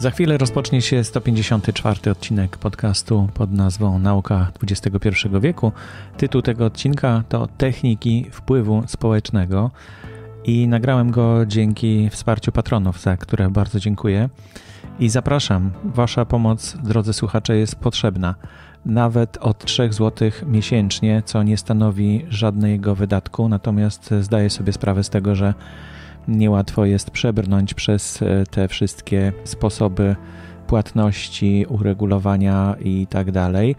Za chwilę rozpocznie się 154 odcinek podcastu pod nazwą Nauka XXI wieku. Tytuł tego odcinka to Techniki wpływu społecznego i nagrałem go dzięki wsparciu patronów, za które bardzo dziękuję. I zapraszam, Wasza pomoc, drodzy słuchacze, jest potrzebna. Nawet od 3 zł miesięcznie, co nie stanowi żadnego wydatku, natomiast zdaję sobie sprawę z tego, że Niełatwo jest przebrnąć przez e, te wszystkie sposoby płatności, uregulowania i tak dalej,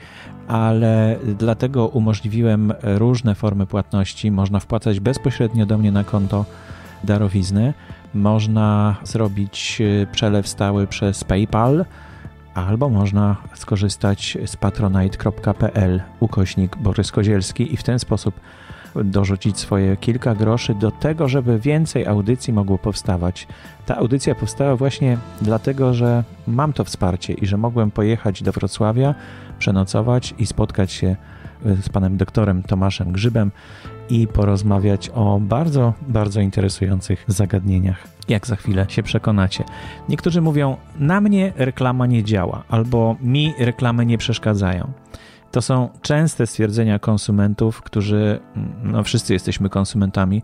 ale dlatego umożliwiłem różne formy płatności. Można wpłacać bezpośrednio do mnie na konto darowizny, można zrobić e, przelew stały przez PayPal, albo można skorzystać z patronite.pl ukośnik Borys Kozielski i w ten sposób dorzucić swoje kilka groszy do tego, żeby więcej audycji mogło powstawać. Ta audycja powstała właśnie dlatego, że mam to wsparcie i że mogłem pojechać do Wrocławia, przenocować i spotkać się e, z panem doktorem Tomaszem Grzybem i porozmawiać o bardzo, bardzo interesujących zagadnieniach. Jak za chwilę się przekonacie. Niektórzy mówią, na mnie reklama nie działa albo mi reklamy nie przeszkadzają. To są częste stwierdzenia konsumentów, którzy, no wszyscy jesteśmy konsumentami,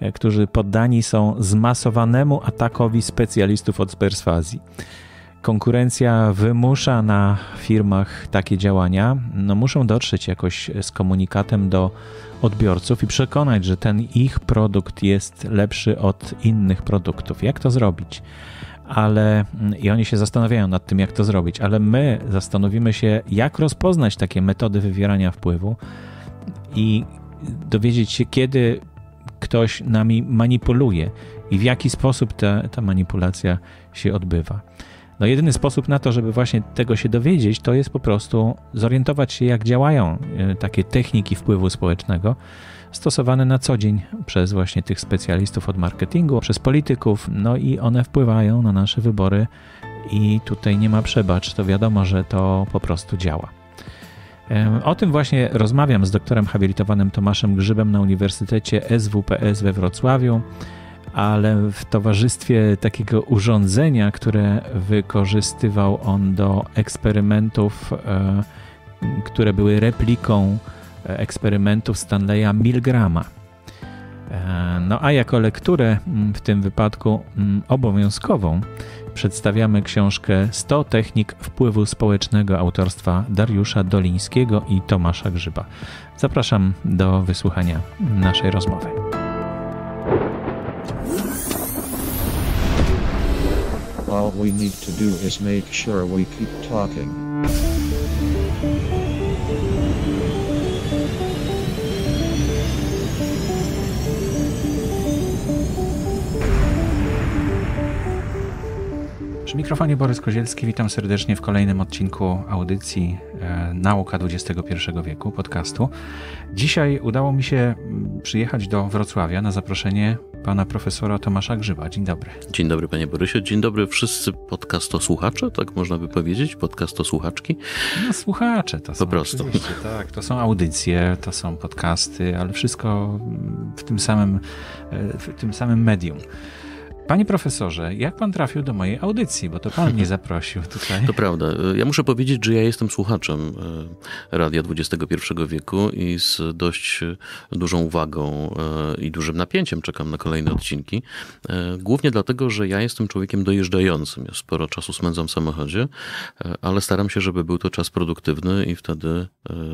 e, którzy poddani są zmasowanemu atakowi specjalistów od perswazji. Konkurencja wymusza na firmach takie działania. No muszą dotrzeć jakoś z komunikatem do odbiorców i przekonać, że ten ich produkt jest lepszy od innych produktów. Jak to zrobić? ale mm, i oni się zastanawiają nad tym, jak to zrobić, ale my zastanowimy się, jak rozpoznać takie metody wywierania wpływu i dowiedzieć się, kiedy ktoś nami manipuluje i w jaki sposób ta, ta manipulacja się odbywa. No jedyny sposób na to, żeby właśnie tego się dowiedzieć, to jest po prostu zorientować się, jak działają e, takie techniki wpływu społecznego stosowane na co dzień przez właśnie tych specjalistów od marketingu, przez polityków, no i one wpływają na nasze wybory i tutaj nie ma przebacz, to wiadomo, że to po prostu działa. O tym właśnie rozmawiam z doktorem habilitowanym Tomaszem Grzybem na Uniwersytecie SWPS we Wrocławiu, ale w towarzystwie takiego urządzenia, które wykorzystywał on do eksperymentów, e, które były repliką eksperymentów Stanleya Milgrama. E, no a jako lekturę mm, w tym wypadku mm, obowiązkową przedstawiamy książkę 100 technik wpływu społecznego autorstwa Dariusza Dolińskiego i Tomasza Grzyba. Zapraszam do wysłuchania naszej rozmowy. All we need to do is make sure we keep talking. Przy mikrofonie Borys Kozielski, witam serdecznie w kolejnym odcinku audycji e, Nauka XXI wieku podcastu. Dzisiaj udało mi się mm, przyjechać do Wrocławia na zaproszenie pana profesora Tomasza Grzyba. Dzień dobry. Dzień dobry panie Borysie, dzień dobry wszyscy podcastosłuchacze, tak można by powiedzieć, podcastosłuchaczki? No słuchacze to po są. Po prostu. Tak, to są audycje, to są podcasty, ale wszystko w tym samym, e, w tym samym medium. Panie profesorze, jak pan trafił do mojej audycji, bo to pan mnie zaprosił tutaj. To prawda. Ja muszę powiedzieć, że ja jestem słuchaczem e, Radia XXI wieku i z dość dużą uwagą e, i dużym napięciem czekam na kolejne odcinki. E, głównie dlatego, że ja jestem człowiekiem dojeżdżającym. Ja sporo czasu spędzam w samochodzie, ale staram się, żeby był to czas produktywny i wtedy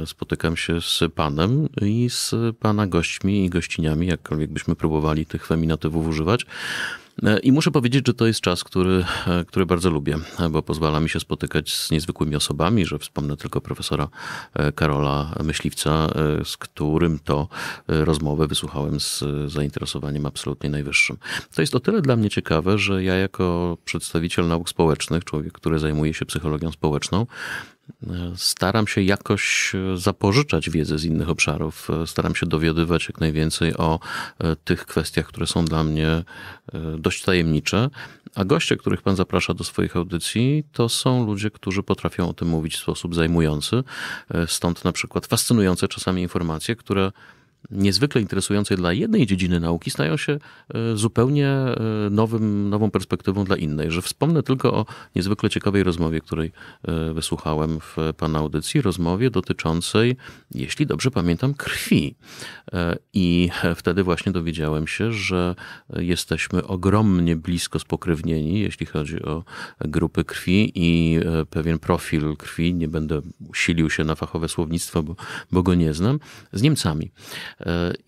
spotykam się z panem i z pana gośćmi i gościniami, jakkolwiek byśmy próbowali tych feminatywów używać. E, I muszę powiedzieć, że to jest czas, który, e, który bardzo lubię, bo pozwala mi się spotykać z niezwykłymi osobami, że wspomnę tylko profesora e, Karola Myśliwca, z którym to rozmowę wysłuchałem z zainteresowaniem absolutnie najwyższym. To jest o tyle dla mnie ciekawe, że ja jako przedstawiciel nauk społecznych, człowiek, który zajmuje się psychologią społeczną, E, staram się jakoś e, zapożyczać wiedzę z innych obszarów. E, staram się dowiadywać jak najwięcej o tych kwestiach, które są dla mnie dość tajemnicze. A goście, których pan zaprasza do swoich audycji, to są ludzie, którzy potrafią o tym mówić w sposób zajmujący. Stąd na przykład fascynujące czasami informacje, które niezwykle interesujące dla jednej dziedziny nauki stają się e, zupełnie e, nowym, nową perspektywą dla innej. Że wspomnę tylko o niezwykle ciekawej rozmowie, której e, wysłuchałem w pana audycji, rozmowie dotyczącej, jeśli dobrze pamiętam, krwi. I wtedy właśnie dowiedziałem się, że jesteśmy ogromnie blisko spokrewnieni, jeśli chodzi o grupy krwi i pewien profil krwi. Nie będę silił się na fachowe słownictwo, bo, bo go nie znam, z Niemcami.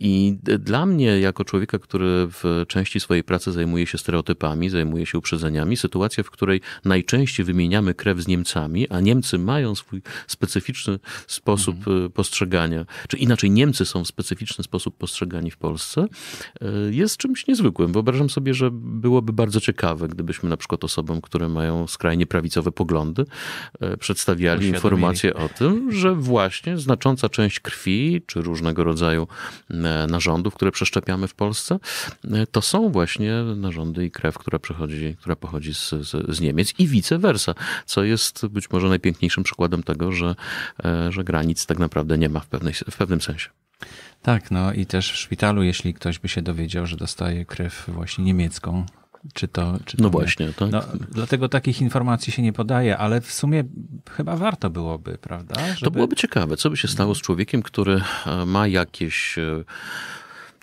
I dla mnie, jako człowieka, który w części swojej pracy zajmuje się stereotypami, zajmuje się uprzedzeniami, sytuacja, w której najczęściej wymieniamy krew z Niemcami, a Niemcy mają swój specyficzny sposób mhm. Y, postrzegania, czy inaczej Niemcy są w specyficzny sposób postrzegani w Polsce, y, jest czymś niezwykłym. Wyobrażam sobie, że byłoby bardzo ciekawe, gdybyśmy na przykład osobom, które mają skrajnie prawicowe poglądy, y, przedstawiali informacje informację o tym, że właśnie znacząca część krwi, czy różnego rodzaju E, narządów, które przeszczepiamy w Polsce, e, to są właśnie narządy i krew, która, która pochodzi z, z, z Niemiec i vice versa, co jest być może najpiękniejszym przykładem tego, że, e, że granic tak naprawdę nie ma w, pewnej, w pewnym sensie. Tak, no i też w szpitalu, jeśli ktoś by się dowiedział, że dostaje krew właśnie niemiecką, czy to. Czy no to no nie. właśnie, tak. No, dlatego takich informacji się nie podaje, ale w sumie chyba warto byłoby, prawda? Żeby... To byłoby ciekawe, co by się stało z człowiekiem, który e, ma jakieś e,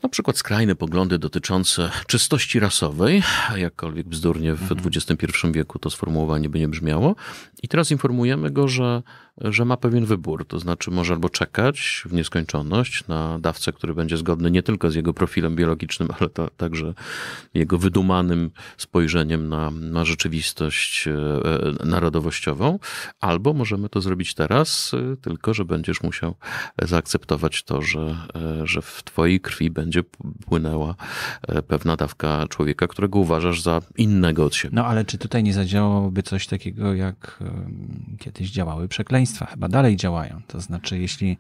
na przykład skrajne poglądy dotyczące czystości rasowej, jakkolwiek bzdurnie w XXI mhm. wieku to sformułowanie by nie brzmiało, i teraz informujemy go, że, że ma pewien wybór, to znaczy może albo czekać w nieskończoność na dawcę, który będzie zgodny nie tylko z jego profilem biologicznym, ale także jego wydumanym spojrzeniem na, na rzeczywistość e, narodowościową, albo możemy to zrobić teraz, e, tylko że będziesz musiał zaakceptować to, że, e, że w twojej krwi będzie płynęła pewna dawka człowieka, którego uważasz za innego od siebie. No ale czy tutaj nie zadziałałoby coś takiego jak kiedyś działały przekleństwa, chyba dalej działają. To znaczy, jeśli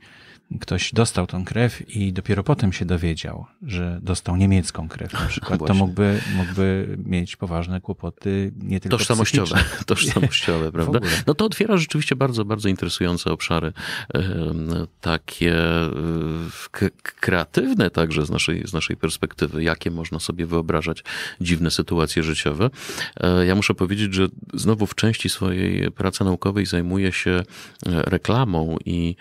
ktoś dostał tą krew i dopiero potem się dowiedział, że dostał niemiecką krew na przykład, to mógłby, mógłby mieć poważne kłopoty nie tylko Tożsamościowe, tożsamościowe prawda? No to otwiera rzeczywiście bardzo, bardzo interesujące obszary, takie e, kreatywne także z naszej, z naszej perspektywy, jakie można sobie wyobrażać dziwne sytuacje życiowe. E, ja muszę powiedzieć, że znowu w części swojej pracy naukowej zajmuję się e, reklamą i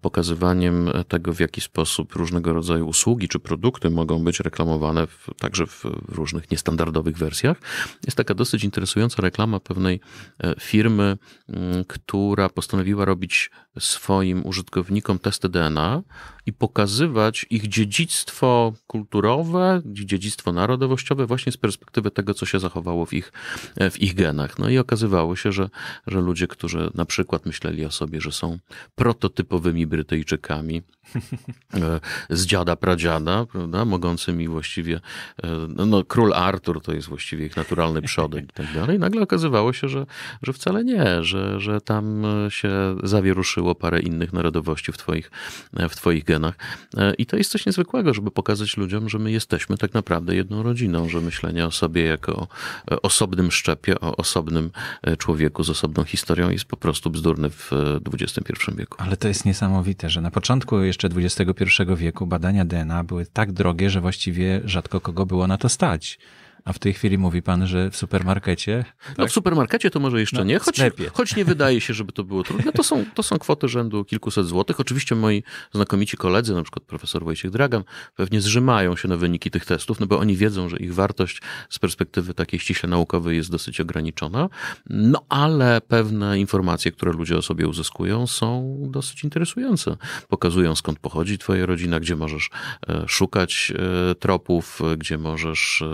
pokazywaniem kontekście tego, w jaki sposób różnego rodzaju usługi czy produkty mogą być reklamowane w, także w różnych niestandardowych wersjach, jest taka dosyć interesująca reklama pewnej e, firmy, mm, która postanowiła robić swoim użytkownikom testy DNA i pokazywać ich dziedzictwo kulturowe, dziedzictwo narodowościowe właśnie z perspektywy tego, co się zachowało w ich, e, w ich genach. No i okazywało się, że, że ludzie, którzy na przykład myśleli o sobie, że są prototypowymi Brytyjczykami e, z dziada pradziada, prawda, mogącymi właściwie, e, no, no król Artur to jest właściwie ich naturalny przodek i tak dalej, nagle okazywało się, że, że wcale nie, że, że tam się zawieruszyło było parę innych narodowości w twoich, e, w twoich genach. E, I to jest coś niezwykłego, żeby pokazać ludziom, że my jesteśmy tak naprawdę jedną rodziną, że myślenie o sobie jako o e, osobnym szczepie, o osobnym człowieku z osobną historią jest po prostu bzdurne w XXI wieku. Ale to jest niesamowite, że na początku jeszcze XXI wieku badania DNA były tak drogie, że właściwie rzadko kogo było na to stać. A w tej chwili mówi pan, że w supermarkecie. Tak? No w tak? supermarkecie to może jeszcze no, nie, choć, choć nie wydaje się, żeby to było trudne. To są, to są kwoty rzędu kilkuset złotych. Oczywiście moi znakomici koledzy, na przykład profesor Wojciech Dragam, pewnie zrzymają się na wyniki tych testów, no bo oni wiedzą, że ich wartość z perspektywy takiej ściśle naukowej jest dosyć ograniczona. No ale pewne informacje, które ludzie o sobie uzyskują, są dosyć interesujące. Pokazują skąd pochodzi twoja rodzina, gdzie możesz e, szukać e, tropów, e, gdzie możesz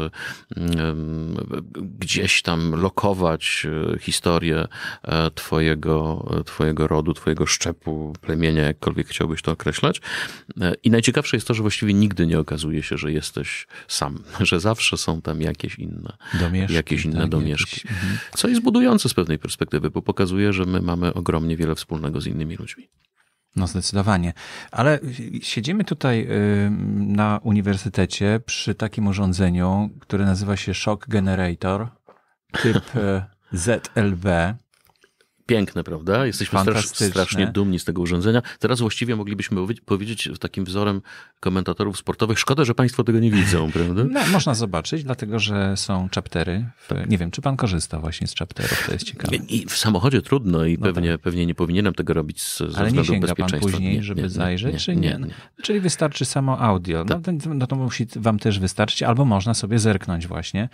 gdzieś tam lokować e, historię e, twojego, e, twojego rodu, twojego szczepu, plemienia, jakkolwiek chciałbyś to określać. I najciekawsze jest to, że właściwie nigdy nie okazuje się, że jesteś sam, że zawsze są tam jakieś inne domieszki, jakieś inne tak, domieszki. Jakieś, mhm. co jest budujące z pewnej perspektywy, bo pokazuje, że my mamy ogromnie wiele wspólnego z innymi ludźmi. No zdecydowanie. Ale siedzimy tutaj y, na uniwersytecie przy takim urządzeniu, które nazywa się Shock Generator typ y, ZLB. Piękne, prawda? Jesteśmy strasz, strasznie dumni z tego urządzenia. Teraz właściwie moglibyśmy powiedzieć takim wzorem komentatorów sportowych, szkoda, że państwo tego nie widzą, prawda? No, można zobaczyć, dlatego że są chaptery. Tak. nie wiem, czy pan korzysta właśnie z chapterów, to jest ciekawe. I w samochodzie trudno i no tak. pewnie, tak. pewnie nie powinienem tego robić z, Ale względu nie sięga bezpieczeństwa. pan później, nie, żeby nie, zajrzeć, nie, czy nie? Czyli wystarczy samo audio. No, tak. No, no, to musi wam też wystarczyć, albo można sobie zerknąć właśnie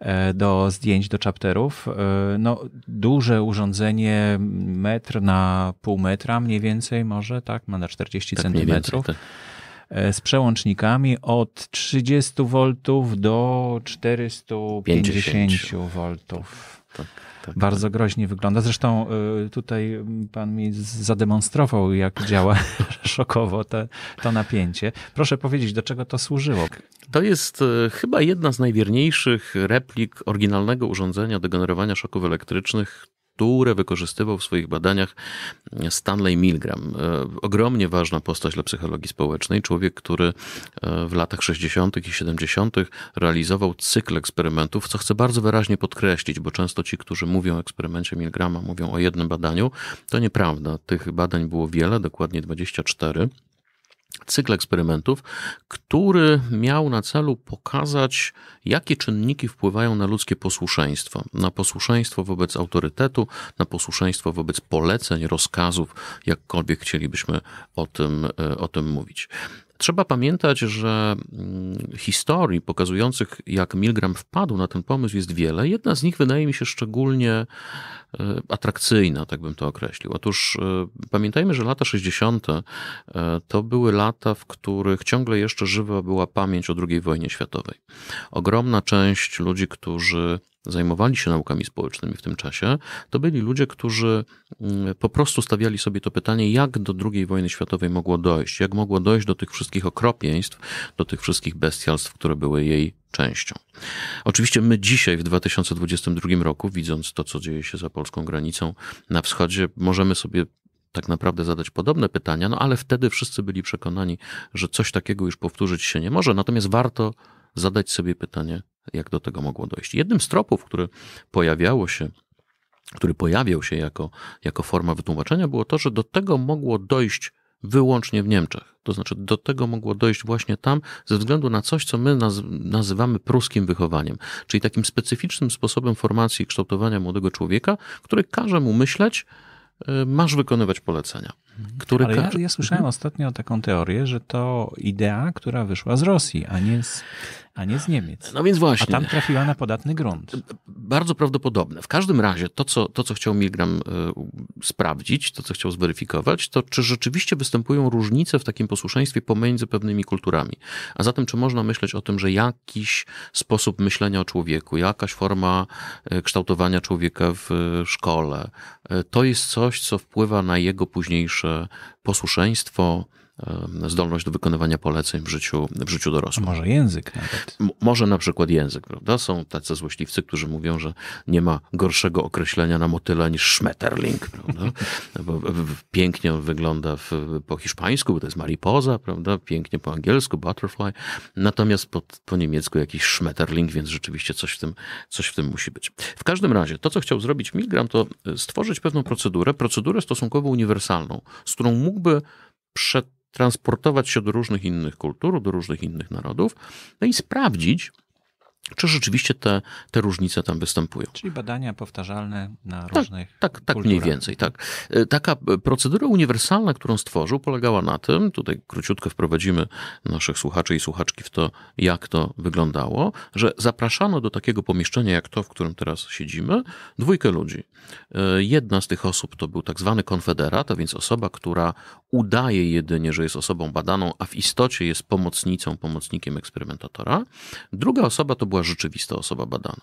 e, do zdjęć, do chapterów. E, no, duże urządzenie metr na pół metra, mniej więcej może, tak? Ma na 40 tak, centymetrów. Więcej, tak. E, z przełącznikami od 30 V do 450 V. Tak, tak, tak, Bardzo tak. groźnie wygląda. Zresztą e, tutaj pan mi zademonstrował, jak działa szokowo te, to napięcie. Proszę powiedzieć, do czego to służyło? To jest e, chyba jedna z najwierniejszych replik oryginalnego urządzenia do generowania szoków elektrycznych, które wykorzystywał w swoich badaniach Stanley Milgram. E, ogromnie ważna postać dla psychologii społecznej, człowiek, który e, w latach 60. i 70. realizował cykl eksperymentów, co chcę bardzo wyraźnie podkreślić, bo często ci, którzy mówią o eksperymencie Milgrama, mówią o jednym badaniu. To nieprawda. Tych badań było wiele, dokładnie 24 cykl eksperymentów, który miał na celu pokazać, jakie czynniki wpływają na ludzkie posłuszeństwo, na posłuszeństwo wobec autorytetu, na posłuszeństwo wobec poleceń, rozkazów, jakkolwiek chcielibyśmy o tym, e, o tym mówić. Trzeba pamiętać, że mm, historii pokazujących, jak Milgram wpadł na ten pomysł, jest wiele. Jedna z nich wydaje mi się szczególnie e, atrakcyjna, tak bym to określił. Otóż e, pamiętajmy, że lata 60. E, to były lata, w których ciągle jeszcze żywa była pamięć o II wojnie światowej. Ogromna część ludzi, którzy zajmowali się naukami społecznymi w tym czasie, to byli ludzie, którzy mm, po prostu stawiali sobie to pytanie, jak do II wojny światowej mogło dojść, jak mogło dojść do tych wszystkich okropieństw, do tych wszystkich bestialstw, które były jej częścią. Oczywiście my dzisiaj, w 2022 roku, widząc to, co dzieje się za polską granicą na wschodzie, możemy sobie tak naprawdę zadać podobne pytania, no ale wtedy wszyscy byli przekonani, że coś takiego już powtórzyć się nie może, natomiast warto zadać sobie pytanie, jak do tego mogło dojść. Jednym z tropów, który pojawiało się który pojawiał się jako, jako forma wytłumaczenia, było to, że do tego mogło dojść wyłącznie w Niemczech. To znaczy, do tego mogło dojść właśnie tam, ze względu na coś, co my naz nazywamy pruskim wychowaniem, czyli takim specyficznym sposobem formacji i kształtowania młodego człowieka, który każe mu myśleć, y, masz wykonywać polecenia. Mhm. Który Ale ja, ja słyszałem mhm. ostatnio taką teorię, że to idea, która wyszła z Rosji, a nie z a nie z Niemiec. No więc właśnie. A tam trafiła na podatny grunt. Bardzo prawdopodobne. W każdym razie to, co, to, co chciał Milgram e, sprawdzić, to, co chciał zweryfikować, to czy rzeczywiście występują różnice w takim posłuszeństwie pomiędzy pewnymi kulturami. A zatem, czy można myśleć o tym, że jakiś sposób myślenia o człowieku, jakaś forma e, kształtowania człowieka w e, szkole, to jest coś, co wpływa na jego późniejsze posłuszeństwo, zdolność do wykonywania poleceń w życiu, w życiu dorosłym. A może język nawet. M może na przykład język, prawda? Są tacy złośliwcy, którzy mówią, że nie ma gorszego określenia na motyla niż szmeterling, prawda? Bo pięknie on wygląda w, po hiszpańsku, bo to jest mariposa, prawda? Pięknie po angielsku, butterfly, natomiast po, po niemiecku jakiś szmeterling, więc rzeczywiście coś w, tym, coś w tym musi być. W każdym razie, to co chciał zrobić Milgram, to e, stworzyć pewną procedurę, procedurę stosunkowo uniwersalną, z którą mógłby przed transportować się do różnych innych kultur, do różnych innych narodów, no i sprawdzić, czy rzeczywiście te, te różnice tam występują. Czyli badania powtarzalne na tak, różnych. Tak, tak, mniej więcej. Tak. E, taka procedura uniwersalna, którą stworzył, polegała na tym, tutaj króciutko wprowadzimy naszych słuchaczy i słuchaczki w to, jak to wyglądało, że zapraszano do takiego pomieszczenia, jak to, w którym teraz siedzimy, dwójkę ludzi. E, jedna z tych osób to był tak zwany konfederat, a więc osoba, która udaje jedynie, że jest osobą badaną, a w istocie jest pomocnicą, pomocnikiem eksperymentatora. Druga osoba to była rzeczywista osoba badana.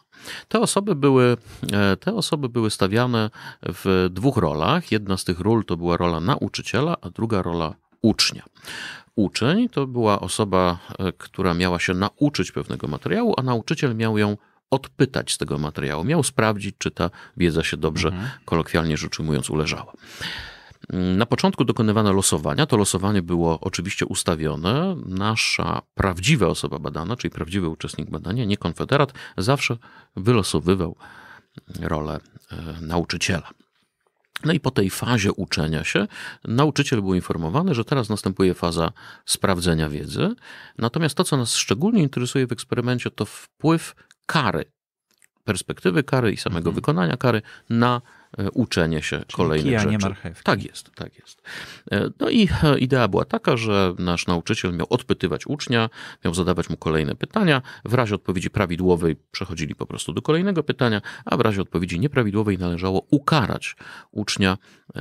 Te osoby były, e, te osoby były stawiane w dwóch rolach. Jedna z tych ról to była rola nauczyciela, a druga rola ucznia. Uczeń to była osoba, e, która miała się nauczyć pewnego materiału, a nauczyciel miał ją odpytać z tego materiału, miał sprawdzić, czy ta wiedza się dobrze, mhm. kolokwialnie rzecz ujmując, uleżała. Mm, na początku dokonywano losowania. To losowanie było oczywiście ustawione. Nasza prawdziwa osoba badana, czyli prawdziwy uczestnik badania, nie konfederat, zawsze wylosowywał rolę e, nauczyciela. No i po tej fazie uczenia się nauczyciel był informowany, że teraz następuje faza sprawdzenia wiedzy. Natomiast to, co nas szczególnie interesuje w eksperymencie, to wpływ kary, perspektywy kary i samego mhm. wykonania kary na E, uczenie się Czyli kolejnych kija, rzeczy. Nie marchewki. Tak jest, tak jest. E, no i e, idea była taka, że nasz nauczyciel miał odpytywać ucznia, miał zadawać mu kolejne pytania. W razie odpowiedzi prawidłowej przechodzili po prostu do kolejnego pytania, a w razie odpowiedzi nieprawidłowej należało ukarać ucznia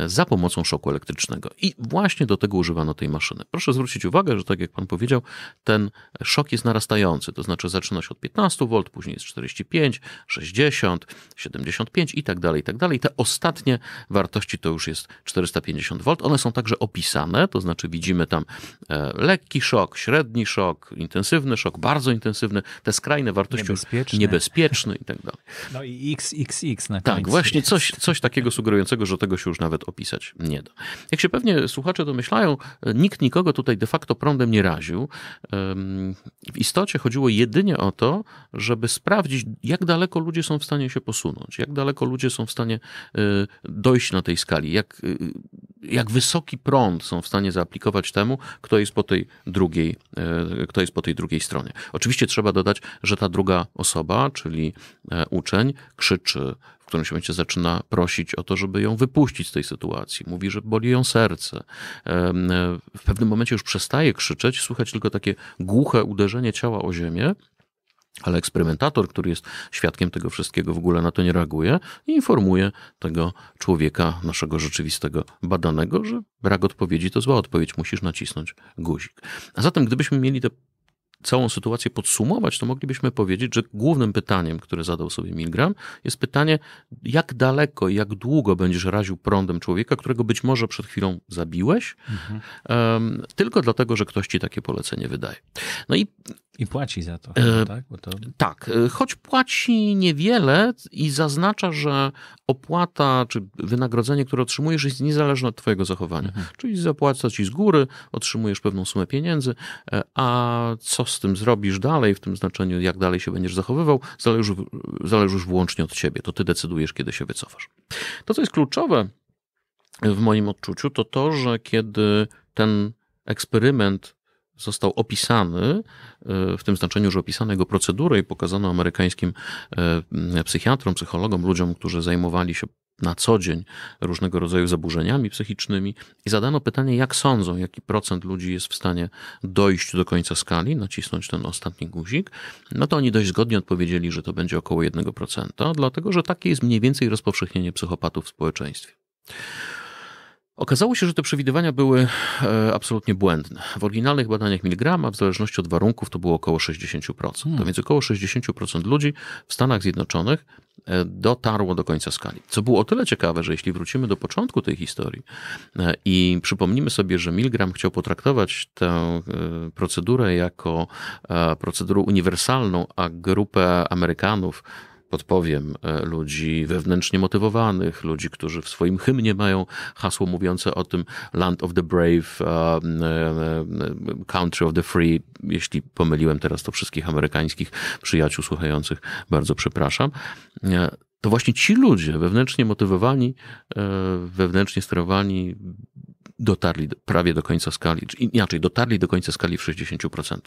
za pomocą szoku elektrycznego. I właśnie do tego używano tej maszyny. Proszę zwrócić uwagę, że tak jak pan powiedział, ten szok jest narastający, to znaczy zaczyna się od 15 V, później jest 45, 60, 75 i tak dalej, i tak dalej. Ta ostatnie wartości to już jest 450 V. One są także opisane, to znaczy widzimy tam e, lekki szok, średni szok, intensywny szok, bardzo intensywny, te skrajne wartości niebezpieczny, niebezpieczny i tak dalej. No i XXX na tak, końcu. Tak, właśnie coś, coś takiego sugerującego, że tego się już nawet opisać nie da. Jak się pewnie słuchacze domyślają, e, nikt nikogo tutaj de facto prądem nie raził. W istocie chodziło jedynie o to, żeby sprawdzić, jak daleko ludzie są w stanie się posunąć, jak daleko ludzie są w stanie Y, dojść na tej skali, jak, y, jak wysoki prąd są w stanie zaaplikować temu, kto jest po tej drugiej, y, kto jest po tej drugiej stronie. Oczywiście trzeba dodać, że ta druga osoba, czyli e, uczeń, krzyczy, w którym się momencie zaczyna prosić o to, żeby ją wypuścić z tej sytuacji. Mówi, że boli ją serce. E, e, w pewnym momencie już przestaje krzyczeć, słychać tylko takie głuche uderzenie ciała o ziemię, ale eksperymentator, który jest świadkiem tego wszystkiego, w ogóle na to nie reaguje i informuje tego człowieka, naszego rzeczywistego badanego, że brak odpowiedzi to zła odpowiedź, musisz nacisnąć guzik. A zatem, gdybyśmy mieli tę całą sytuację podsumować, to moglibyśmy powiedzieć, że głównym pytaniem, które zadał sobie Milgram, jest pytanie, jak daleko i jak długo będziesz raził prądem człowieka, którego być może przed chwilą zabiłeś, mhm. um, tylko dlatego, że ktoś ci takie polecenie wydaje. No i i płaci za to, e, tak? to, tak? E, choć płaci niewiele i zaznacza, że opłata czy wynagrodzenie, które otrzymujesz, jest niezależne od Twojego zachowania. Mhm. Czyli zapłaca ci z góry, otrzymujesz pewną sumę pieniędzy, e, a co z tym zrobisz dalej, w tym znaczeniu, jak dalej się będziesz zachowywał, zależy, zależy już wyłącznie od Ciebie. To Ty decydujesz, kiedy się wycofasz. To, co jest kluczowe w moim odczuciu, to to, że kiedy ten eksperyment został opisany, e, w tym znaczeniu, że opisano jego procedurę i pokazano amerykańskim e, psychiatrom, psychologom, ludziom, którzy zajmowali się na co dzień różnego rodzaju zaburzeniami psychicznymi i zadano pytanie, jak sądzą, jaki procent ludzi jest w stanie dojść do końca skali, nacisnąć ten ostatni guzik, no to oni dość zgodnie odpowiedzieli, że to będzie około 1%, dlatego że takie jest mniej więcej rozpowszechnienie psychopatów w społeczeństwie. Okazało się, że te przewidywania były e, absolutnie błędne. W oryginalnych badaniach miligrama, w zależności od warunków, to było około 60%. Hmm. To więc około 60% ludzi w Stanach Zjednoczonych e, dotarło do końca skali. Co było o tyle ciekawe, że jeśli wrócimy do początku tej historii e, i przypomnimy sobie, że Milgram chciał potraktować tę e, procedurę jako e, procedurę uniwersalną, a grupę Amerykanów podpowiem, e, ludzi wewnętrznie motywowanych, ludzi, którzy w swoim hymnie mają hasło mówiące o tym Land of the Brave, e, e, Country of the Free. Jeśli pomyliłem teraz to wszystkich amerykańskich przyjaciół słuchających, bardzo przepraszam to właśnie ci ludzie, wewnętrznie motywowani, wewnętrznie sterowani, dotarli prawie do końca skali, inaczej, dotarli do końca skali w 60%.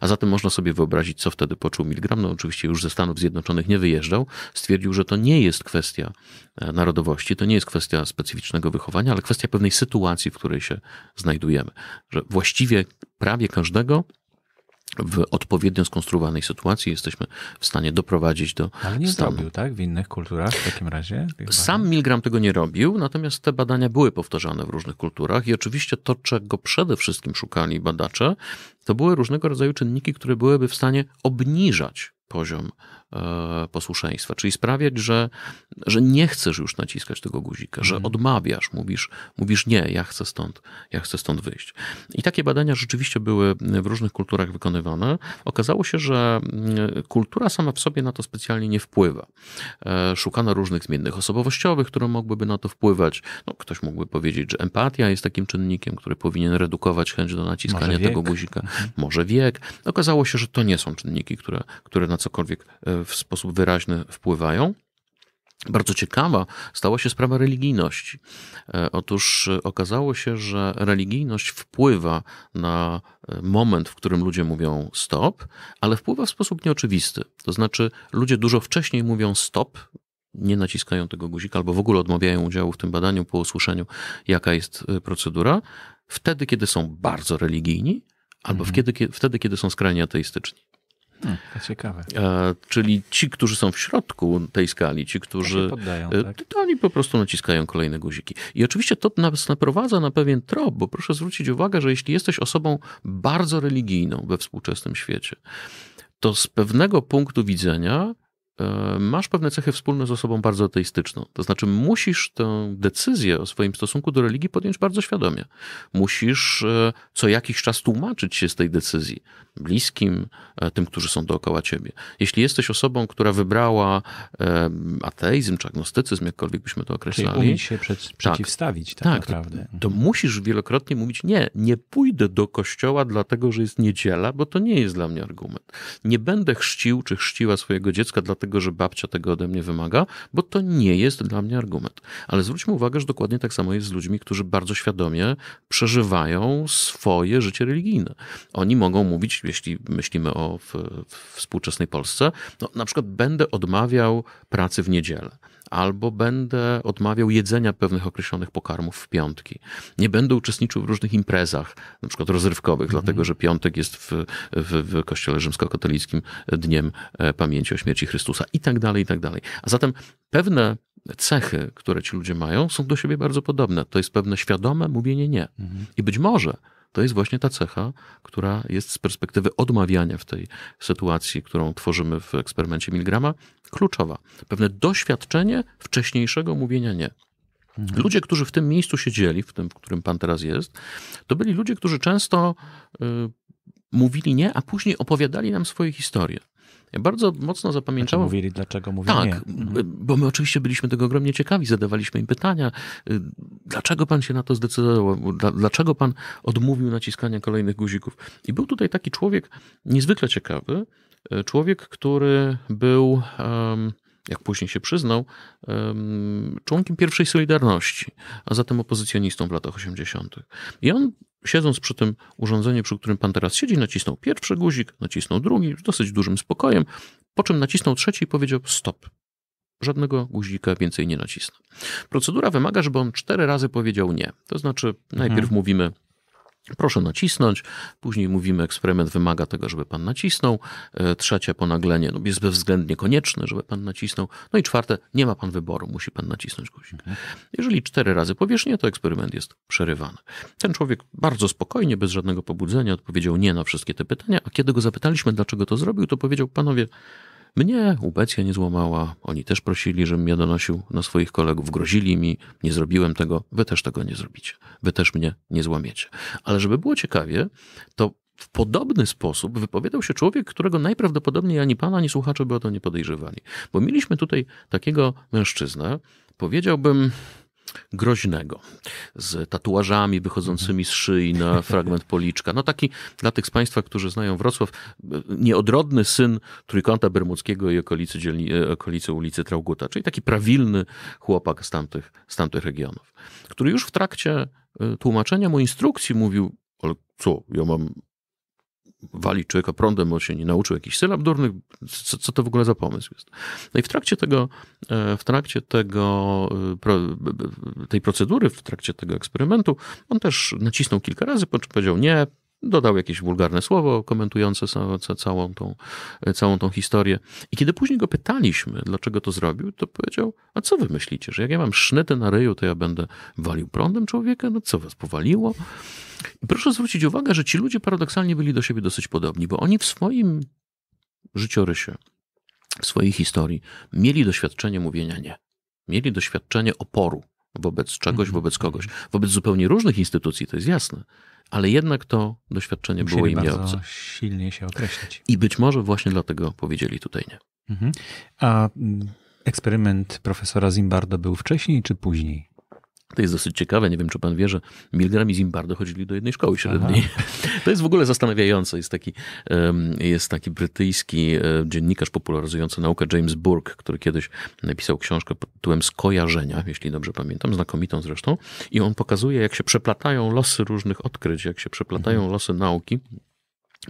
A zatem można sobie wyobrazić, co wtedy poczuł Milgram. No oczywiście już ze Stanów Zjednoczonych nie wyjeżdżał. Stwierdził, że to nie jest kwestia e, narodowości, to nie jest kwestia specyficznego wychowania, ale kwestia pewnej sytuacji, w której się znajdujemy. Że właściwie prawie każdego w odpowiednio skonstruowanej sytuacji jesteśmy w stanie doprowadzić do Ale nie stanu. zrobił, tak? W innych kulturach w takim razie? Sam Milgram tego nie robił, natomiast te badania były powtarzane w różnych kulturach i oczywiście to, czego przede wszystkim szukali badacze, to były różnego rodzaju czynniki, które byłyby w stanie obniżać poziom E, posłuszeństwa, czyli sprawiać, że, że nie chcesz już naciskać tego guzika, że mhm. odmawiasz, mówisz, mówisz nie, ja chcę stąd, ja chcę stąd wyjść. I takie badania rzeczywiście były w różnych kulturach wykonywane. Okazało się, że mm, kultura sama w sobie na to specjalnie nie wpływa. E, szukano różnych zmiennych osobowościowych, które mogłyby na to wpływać. No, ktoś mógłby powiedzieć, że empatia jest takim czynnikiem, który powinien redukować chęć do naciskania tego guzika, mhm. może wiek. Okazało się, że to nie są czynniki, które, które na cokolwiek e, w sposób wyraźny wpływają. Bardzo ciekawa stała się sprawa religijności. E, otóż e, okazało się, że religijność wpływa na e, moment, w którym ludzie mówią stop, ale wpływa w sposób nieoczywisty. To znaczy, ludzie dużo wcześniej mówią stop, nie naciskają tego guzika albo w ogóle odmawiają udziału w tym badaniu po usłyszeniu, jaka jest procedura, wtedy, kiedy są bardzo religijni, albo mhm. wtedy, kiedy są skrajnie ateistyczni. Hmm. to ciekawe. E, czyli ci, którzy są w środku tej skali, ci, którzy. To, poddają, e, tak? to oni po prostu naciskają kolejne guziki. I oczywiście to nas naprowadza na pewien trop, bo proszę zwrócić uwagę, że jeśli jesteś osobą bardzo religijną we współczesnym świecie, to z pewnego punktu widzenia E, masz pewne cechy wspólne z osobą bardzo ateistyczną. To znaczy, musisz tę decyzję o swoim stosunku do religii podjąć bardzo świadomie. Musisz e, co jakiś czas tłumaczyć się z tej decyzji bliskim, e, tym, którzy są dookoła ciebie. Jeśli jesteś osobą, która wybrała ateizm czy agnostycyzm, jakkolwiek byśmy to określali. Czyli się przed, tak, przeciwstawić tak, tak naprawdę. To, to musisz wielokrotnie mówić, nie, nie pójdę do kościoła dlatego, że jest niedziela, bo to nie jest dla mnie argument. Nie będę chrzcił czy chrzciła swojego dziecka dlatego, dlatego że babcia tego ode mnie wymaga, bo to nie jest dla mnie argument. Ale zwróćmy uwagę, że dokładnie tak samo jest z ludźmi, którzy bardzo świadomie przeżywają swoje życie religijne. Oni mogą mówić, jeśli myślimy o w, w współczesnej Polsce, no, na przykład będę odmawiał pracy w niedzielę albo będę odmawiał jedzenia pewnych określonych pokarmów w piątki. Nie będę uczestniczył w różnych imprezach, na przykład rozrywkowych, mhm. dlatego że piątek jest w, w, w Kościele Rzymskokatolickim dniem e, pamięci o śmierci Chrystusa i tak dalej, i tak dalej. A zatem pewne cechy, które ci ludzie mają, są do siebie bardzo podobne. To jest pewne świadome mówienie nie. Mhm. I być może to jest właśnie ta cecha, która jest z perspektywy odmawiania w tej sytuacji, którą tworzymy w eksperymencie Milgrama, kluczowa. Pewne doświadczenie wcześniejszego mówienia nie. Mhm. Ludzie, którzy w tym miejscu siedzieli, w tym, w którym pan teraz jest, to byli ludzie, którzy często y, mówili nie, a później opowiadali nam swoje historie bardzo mocno znaczy, zapamiętałem. Znaczy mówili, dlaczego mówili Tak, nie. Mhm. bo my oczywiście byliśmy tego ogromnie ciekawi, zadawaliśmy im pytania, y, dlaczego pan się na to zdecydował, dlaczego pan odmówił naciskania kolejnych guzików. I był tutaj taki człowiek niezwykle ciekawy, y, człowiek, który był... jak później się przyznał, członkiem pierwszej Solidarności, a zatem opozycjonistą w latach 80. I on siedząc przy tym urządzeniu, przy którym pan teraz siedzi, nacisnął pierwszy guzik, nacisnął drugi, z dosyć dużym spokojem, po czym nacisnął trzeci i powiedział stop. Żadnego guzika więcej nie nacisnę. Procedura wymaga, żeby on cztery razy powiedział nie. To znaczy, najpierw mhm. mówimy Proszę nacisnąć. Później mówimy, eksperyment wymaga tego, żeby pan nacisnął. E, trzecie, ponaglenie no jest bezwzględnie konieczne, żeby pan nacisnął. No i czwarte, nie ma pan wyboru, musi pan nacisnąć guzik. Mhm. Jeżeli cztery razy nie, to eksperyment jest przerywany. Ten człowiek bardzo spokojnie, bez żadnego pobudzenia odpowiedział nie na wszystkie te pytania, a kiedy go zapytaliśmy, dlaczego to zrobił, to powiedział, panowie, mnie ubecja nie złamała, oni też prosili, żebym ja donosił na swoich kolegów, grozili mi, nie zrobiłem tego, wy też tego nie zrobicie, wy też mnie nie złamiecie. Ale żeby było ciekawie, to w podobny sposób wypowiadał się człowiek, którego najprawdopodobniej ani pan, ani słuchacze by o to nie podejrzewali. Bo mieliśmy tutaj takiego mężczyznę, powiedziałbym, groźnego, z tatuażami wychodzącymi z szyi na fragment policzka. No taki dla tych z Państwa, którzy znają Wrocław, nieodrodny syn Trójkąta Bermudzkiego i okolicy, dzielni, e, okolicy ulicy Trauguta, czyli taki prawilny chłopak z tamtych, z tamtych regionów, który już w trakcie e, tłumaczenia mu instrukcji mówił, ale co, ja mam wali człowieka prądem, bo się nie nauczył jakichś sylab durnych, co, co to w ogóle za pomysł jest. No i w trakcie tego, e, w trakcie tego, e, tej procedury, w trakcie tego eksperymentu, on też nacisnął kilka razy, po czym powiedział nie, dodał jakieś wulgarne słowo komentujące całą tą, całą tą historię. I kiedy później go pytaliśmy, dlaczego to zrobił, to powiedział, a co wy myślicie, że jak ja mam sznetę na ryju, to ja będę walił prądem człowieka? No co was powaliło? I proszę zwrócić uwagę, że ci ludzie paradoksalnie byli do siebie dosyć podobni, bo oni w swoim życiorysie, w swojej historii mieli doświadczenie mówienia nie. Mieli doświadczenie oporu wobec czegoś, mhm. wobec kogoś, wobec zupełnie różnych instytucji, to jest jasne ale jednak to doświadczenie Musieli było im bardzo silnie się określać. I być może właśnie dlatego powiedzieli tutaj nie. Mhm. A mm, eksperyment profesora Zimbardo był wcześniej czy później? To jest dosyć ciekawe. Nie wiem, czy pan wie, że Milgram i Zimbardo chodzili do jednej szkoły średniej. Aha. To jest w ogóle zastanawiające. Jest taki, jest taki brytyjski e, dziennikarz popularyzujący naukę James Burke, który kiedyś napisał książkę pod tytułem Skojarzenia, jeśli dobrze pamiętam, znakomitą zresztą. I on pokazuje, jak się przeplatają losy różnych odkryć, jak się przeplatają mhm. losy nauki.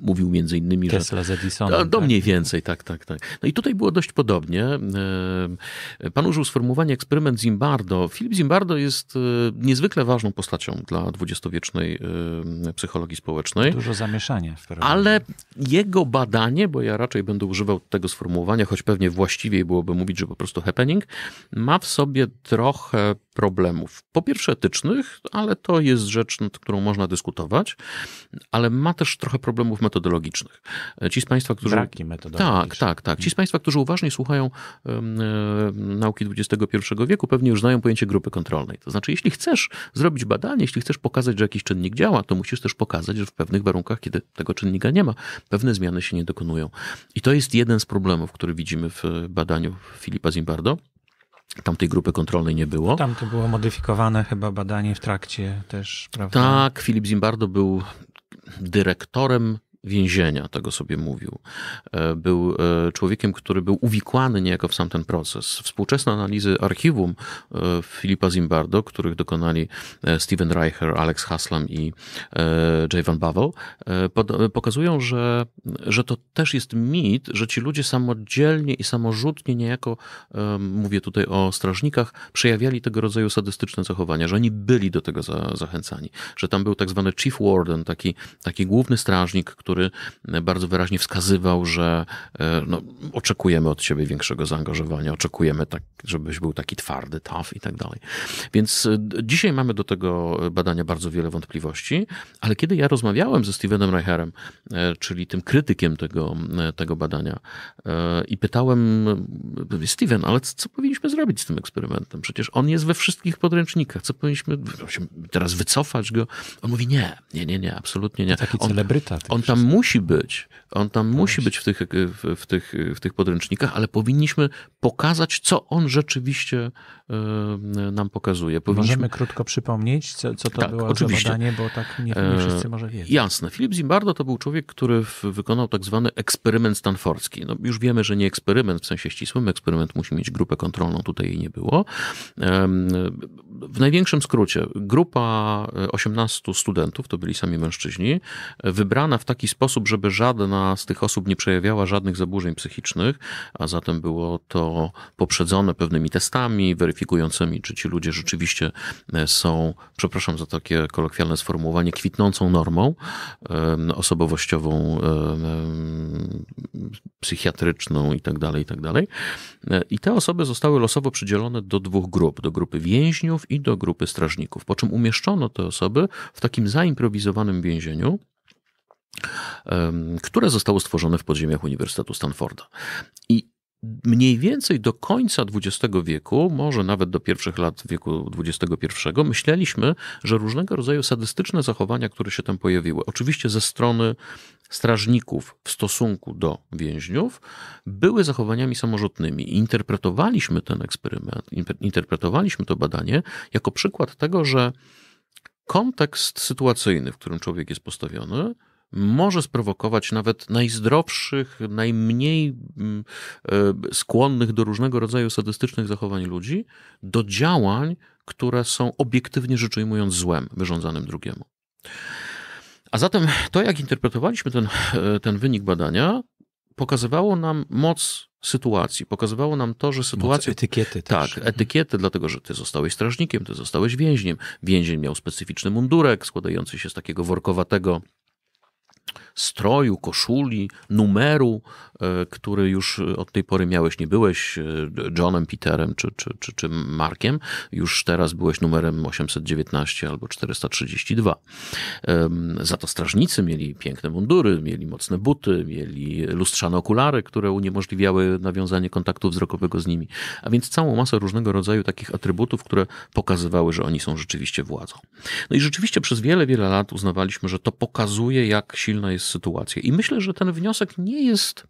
Mówił między innymi, Tesla że... z Edisonem. No, do, tak? mniej więcej, tak, tak, tak. No i tutaj było dość podobnie. E, pan użył sformułowania eksperyment Zimbardo. Filip Zimbardo jest e, niezwykle ważną postacią dla dwudziestowiecznej e, psychologii społecznej. Dużo zamieszania. W programie. ale jego badanie, bo ja raczej będę używał tego sformułowania, choć pewnie właściwiej byłoby mówić, że po prostu happening, ma w sobie trochę problemów. Po pierwsze etycznych, ale to jest rzecz, nad którą można dyskutować, ale ma też trochę problemów metodologicznych. E, ci z Państwa, którzy. Braki metodologiczne. Tak, tak, tak. Ci z Państwa, którzy uważnie słuchają e, nauki XXI wieku, pewnie już znają pojęcie grupy kontrolnej. To znaczy, jeśli chcesz zrobić badanie, jeśli chcesz pokazać, że jakiś czynnik działa, to musisz też pokazać, że w pewnych warunkach, kiedy tego czynnika nie ma, pewne zmiany się nie dokonują. I to jest jeden z problemów, który widzimy w badaniu Filipa Zimbardo. Tamtej grupy kontrolnej nie było. Tam to było modyfikowane chyba badanie w trakcie też, prawda? Tak, Filip Zimbardo był dyrektorem więzienia, tego sobie mówił. E, był e, człowiekiem, który był uwikłany niejako w sam ten proces. Współczesne analizy archiwum e, Filipa Zimbardo, których dokonali Steven Reicher, Alex Haslam i Jay Van Bavel, pokazują, że, że to też jest mit, że ci ludzie samodzielnie i samorzutnie niejako, mówię tutaj o strażnikach, przejawiali tego rodzaju sadystyczne zachowania, że oni byli do tego za, zachęcani, że tam był tak zwany chief warden, taki, taki główny strażnik, który który bardzo wyraźnie wskazywał, że e, no, oczekujemy od ciebie większego zaangażowania, oczekujemy, tak, żebyś był taki twardy, tough i tak dalej. Więc e, dzisiaj mamy do tego badania bardzo wiele wątpliwości, ale kiedy ja rozmawiałem ze Stevenem Reicherem, e, czyli tym krytykiem tego, tego badania, i pytałem Steven, ale co powinniśmy zrobić z tym eksperymentem? Przecież on jest we wszystkich podręcznikach. Co powinniśmy teraz wycofać go? On mówi nie, nie, nie, nie, absolutnie nie. To taki on, celebryta. On tam musi być. On tam tak. musi być w tych, w, w, tych, w tych podręcznikach, ale powinniśmy pokazać, co on rzeczywiście y, nam pokazuje. Powinniśmy... Możemy krótko przypomnieć, co, co to tak, było oczywiście. badanie, bo tak nie, nie e, wszyscy może wiedzą. Jasne. Filip Zimbardo to był człowiek, który wykonał tak zwany eksperyment stanfordzki. No, już wiemy, że nie eksperyment w sensie ścisłym, eksperyment musi mieć grupę kontrolną, tutaj jej nie było w największym skrócie, grupa 18 e, studentów, to byli sami mężczyźni, wybrana w taki sposób, żeby żadna z tych osób nie przejawiała żadnych zaburzeń psychicznych, a zatem było to poprzedzone pewnymi testami weryfikującymi, czy ci ludzie rzeczywiście e, są, przepraszam za takie kolokwialne sformułowanie, kwitnącą normą osobowościową, psychiatryczną itd. Tak itd. Tak e, I te osoby zostały losowo przydzielone do dwóch grup, do grupy więźniów i i do grupy strażników, po czym umieszczono te osoby w takim zaimprowizowanym więzieniu, które zostało stworzone w podziemiach Uniwersytetu Stanforda. I mniej więcej do końca XX wieku, może nawet do pierwszych lat wieku XXI, myśleliśmy, że różnego rodzaju sadystyczne zachowania, które się tam pojawiły, oczywiście ze strony strażników w stosunku do więźniów były zachowaniami samorzutnymi. Interpretowaliśmy ten eksperyment, interpretowaliśmy to badanie jako przykład tego, że kontekst sytuacyjny, w którym człowiek jest postawiony, może sprowokować nawet najzdrowszych, najmniej mm, e, skłonnych do różnego rodzaju sadystycznych zachowań ludzi do działań, które są obiektywnie rzecz ujmując złem wyrządzanym drugiemu. A zatem to, jak interpretowaliśmy ten, e, ten wynik badania, pokazywało nam moc sytuacji. Pokazywało nam to, że sytuacja... Moc etykiety też. Tak, mhm. etykiety, dlatego że ty zostałeś strażnikiem, ty zostałeś więźniem. Więzień miał specyficzny mundurek składający się z takiego workowatego stroju, koszuli, numeru, e, który już e, od tej pory miałeś, nie byłeś e, Johnem, Peterem czy, czy, czy, czy Markiem, już teraz byłeś numerem 819 albo 432. Za to strażnicy mieli piękne mundury, mieli mocne buty, mieli lustrzane okulary, które uniemożliwiały nawiązanie kontaktu wzrokowego z nimi. A więc całą masę różnego rodzaju takich atrybutów, które pokazywały, że oni są rzeczywiście władzą. No i rzeczywiście przez wiele, wiele lat uznawaliśmy, że to pokazuje, jak silna jest sytuację. I myślę, że ten wniosek nie jest,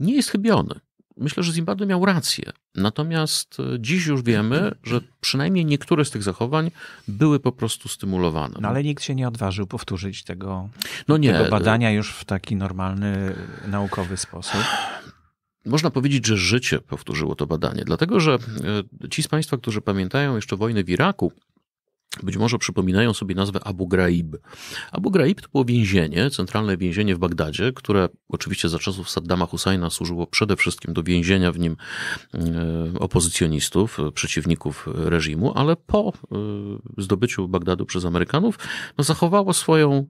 nie jest chybiony. Myślę, że Zimbabwe miał rację. Natomiast e, dziś już wiemy, że przynajmniej niektóre z tych zachowań były po prostu stymulowane. No ale nikt się nie odważył powtórzyć tego, no nie. tego e, badania już w taki normalny, naukowy sposób. Można powiedzieć, że życie powtórzyło to badanie, dlatego że e, ci z Państwa, którzy pamiętają jeszcze wojny w Iraku, być może przypominają sobie nazwę Abu Ghraib. Abu Ghraib to było więzienie, centralne więzienie w Bagdadzie, które oczywiście za czasów Saddama Husajna służyło przede wszystkim do więzienia w nim e, opozycjonistów, e, przeciwników reżimu, ale po e, zdobyciu Bagdadu przez Amerykanów no, zachowało swoją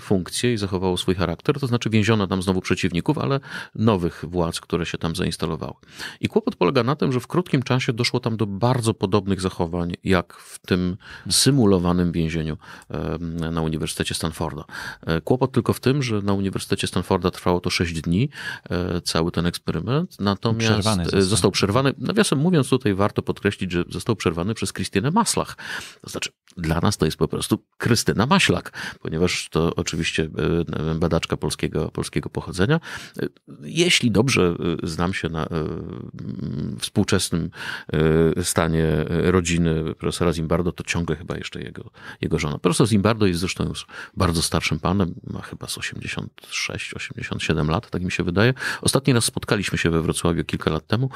funkcję i zachowało swój charakter, to znaczy więziono tam znowu przeciwników, ale nowych władz, które się tam zainstalowały. I kłopot polega na tym, że w krótkim czasie doszło tam do bardzo podobnych zachowań, jak w tym symulowanym więzieniu na Uniwersytecie Stanforda. E, kłopot tylko w tym, że na Uniwersytecie Stanforda trwało to 6 dni, e, cały ten eksperyment, natomiast przerwany e, został. został przerwany, nawiasem mówiąc tutaj warto podkreślić, że został przerwany przez Krystynę Maslach. To znaczy dla nas to jest po prostu Krystyna Maślak, ponieważ to oczywiście e, badaczka polskiego, polskiego pochodzenia. E, jeśli dobrze e, znam się na współczesnym stanie rodziny profesora Zimbardo, to ciągle chyba jeszcze jego, jego żona. Profesor Zimbardo jest zresztą już bardzo starszym panem, ma chyba z 86-87 lat, tak mi się wydaje. Ostatni raz spotkaliśmy się we Wrocławiu kilka lat temu.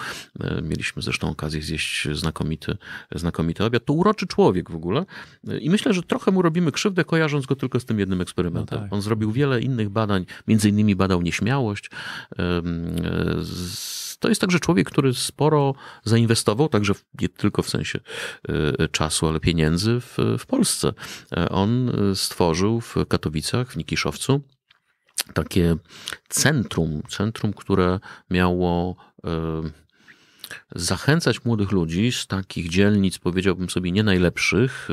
Mieliśmy zresztą okazję zjeść znakomity, znakomity obiad. To uroczy człowiek w ogóle. I myślę, że trochę mu robimy krzywdę, kojarząc go tylko z tym jednym eksperymentem. No tak. On zrobił wiele innych badań, między innymi badał nieśmiałość. E, to jest także człowiek, który sporo zainwestował, także nie tylko w sensie e, czasu, ale pieniędzy w, w Polsce. E, on stworzył w Katowicach, w Nikiszowcu, takie centrum, centrum, które miało zachęcać młodych ludzi z takich dzielnic, powiedziałbym sobie, nie najlepszych,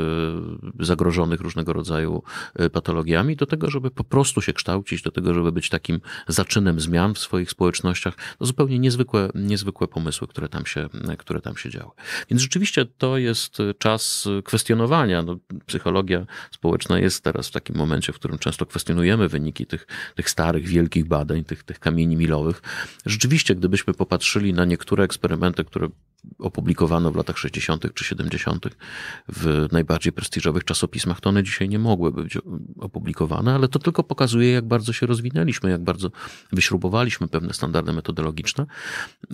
e, zagrożonych różnego rodzaju e, patologiami, do tego, żeby po prostu się kształcić, do tego, żeby być takim zaczynem zmian w swoich społecznościach. To zupełnie niezwykłe, niezwykłe pomysły, które tam, się, e, które tam się działy. Więc rzeczywiście to jest czas kwestionowania. No, psychologia społeczna jest teraz w takim momencie, w którym często kwestionujemy wyniki tych, tych starych, wielkich badań, tych, tych kamieni milowych. Rzeczywiście, gdybyśmy popatrzyli na niektóre eksperymenty, eksperymenty, które opublikowano w latach 60. czy 70. w najbardziej prestiżowych czasopismach, to one dzisiaj nie mogły być opublikowane, ale to tylko pokazuje, jak bardzo się rozwinęliśmy, jak bardzo wyśrubowaliśmy pewne standardy metodologiczne.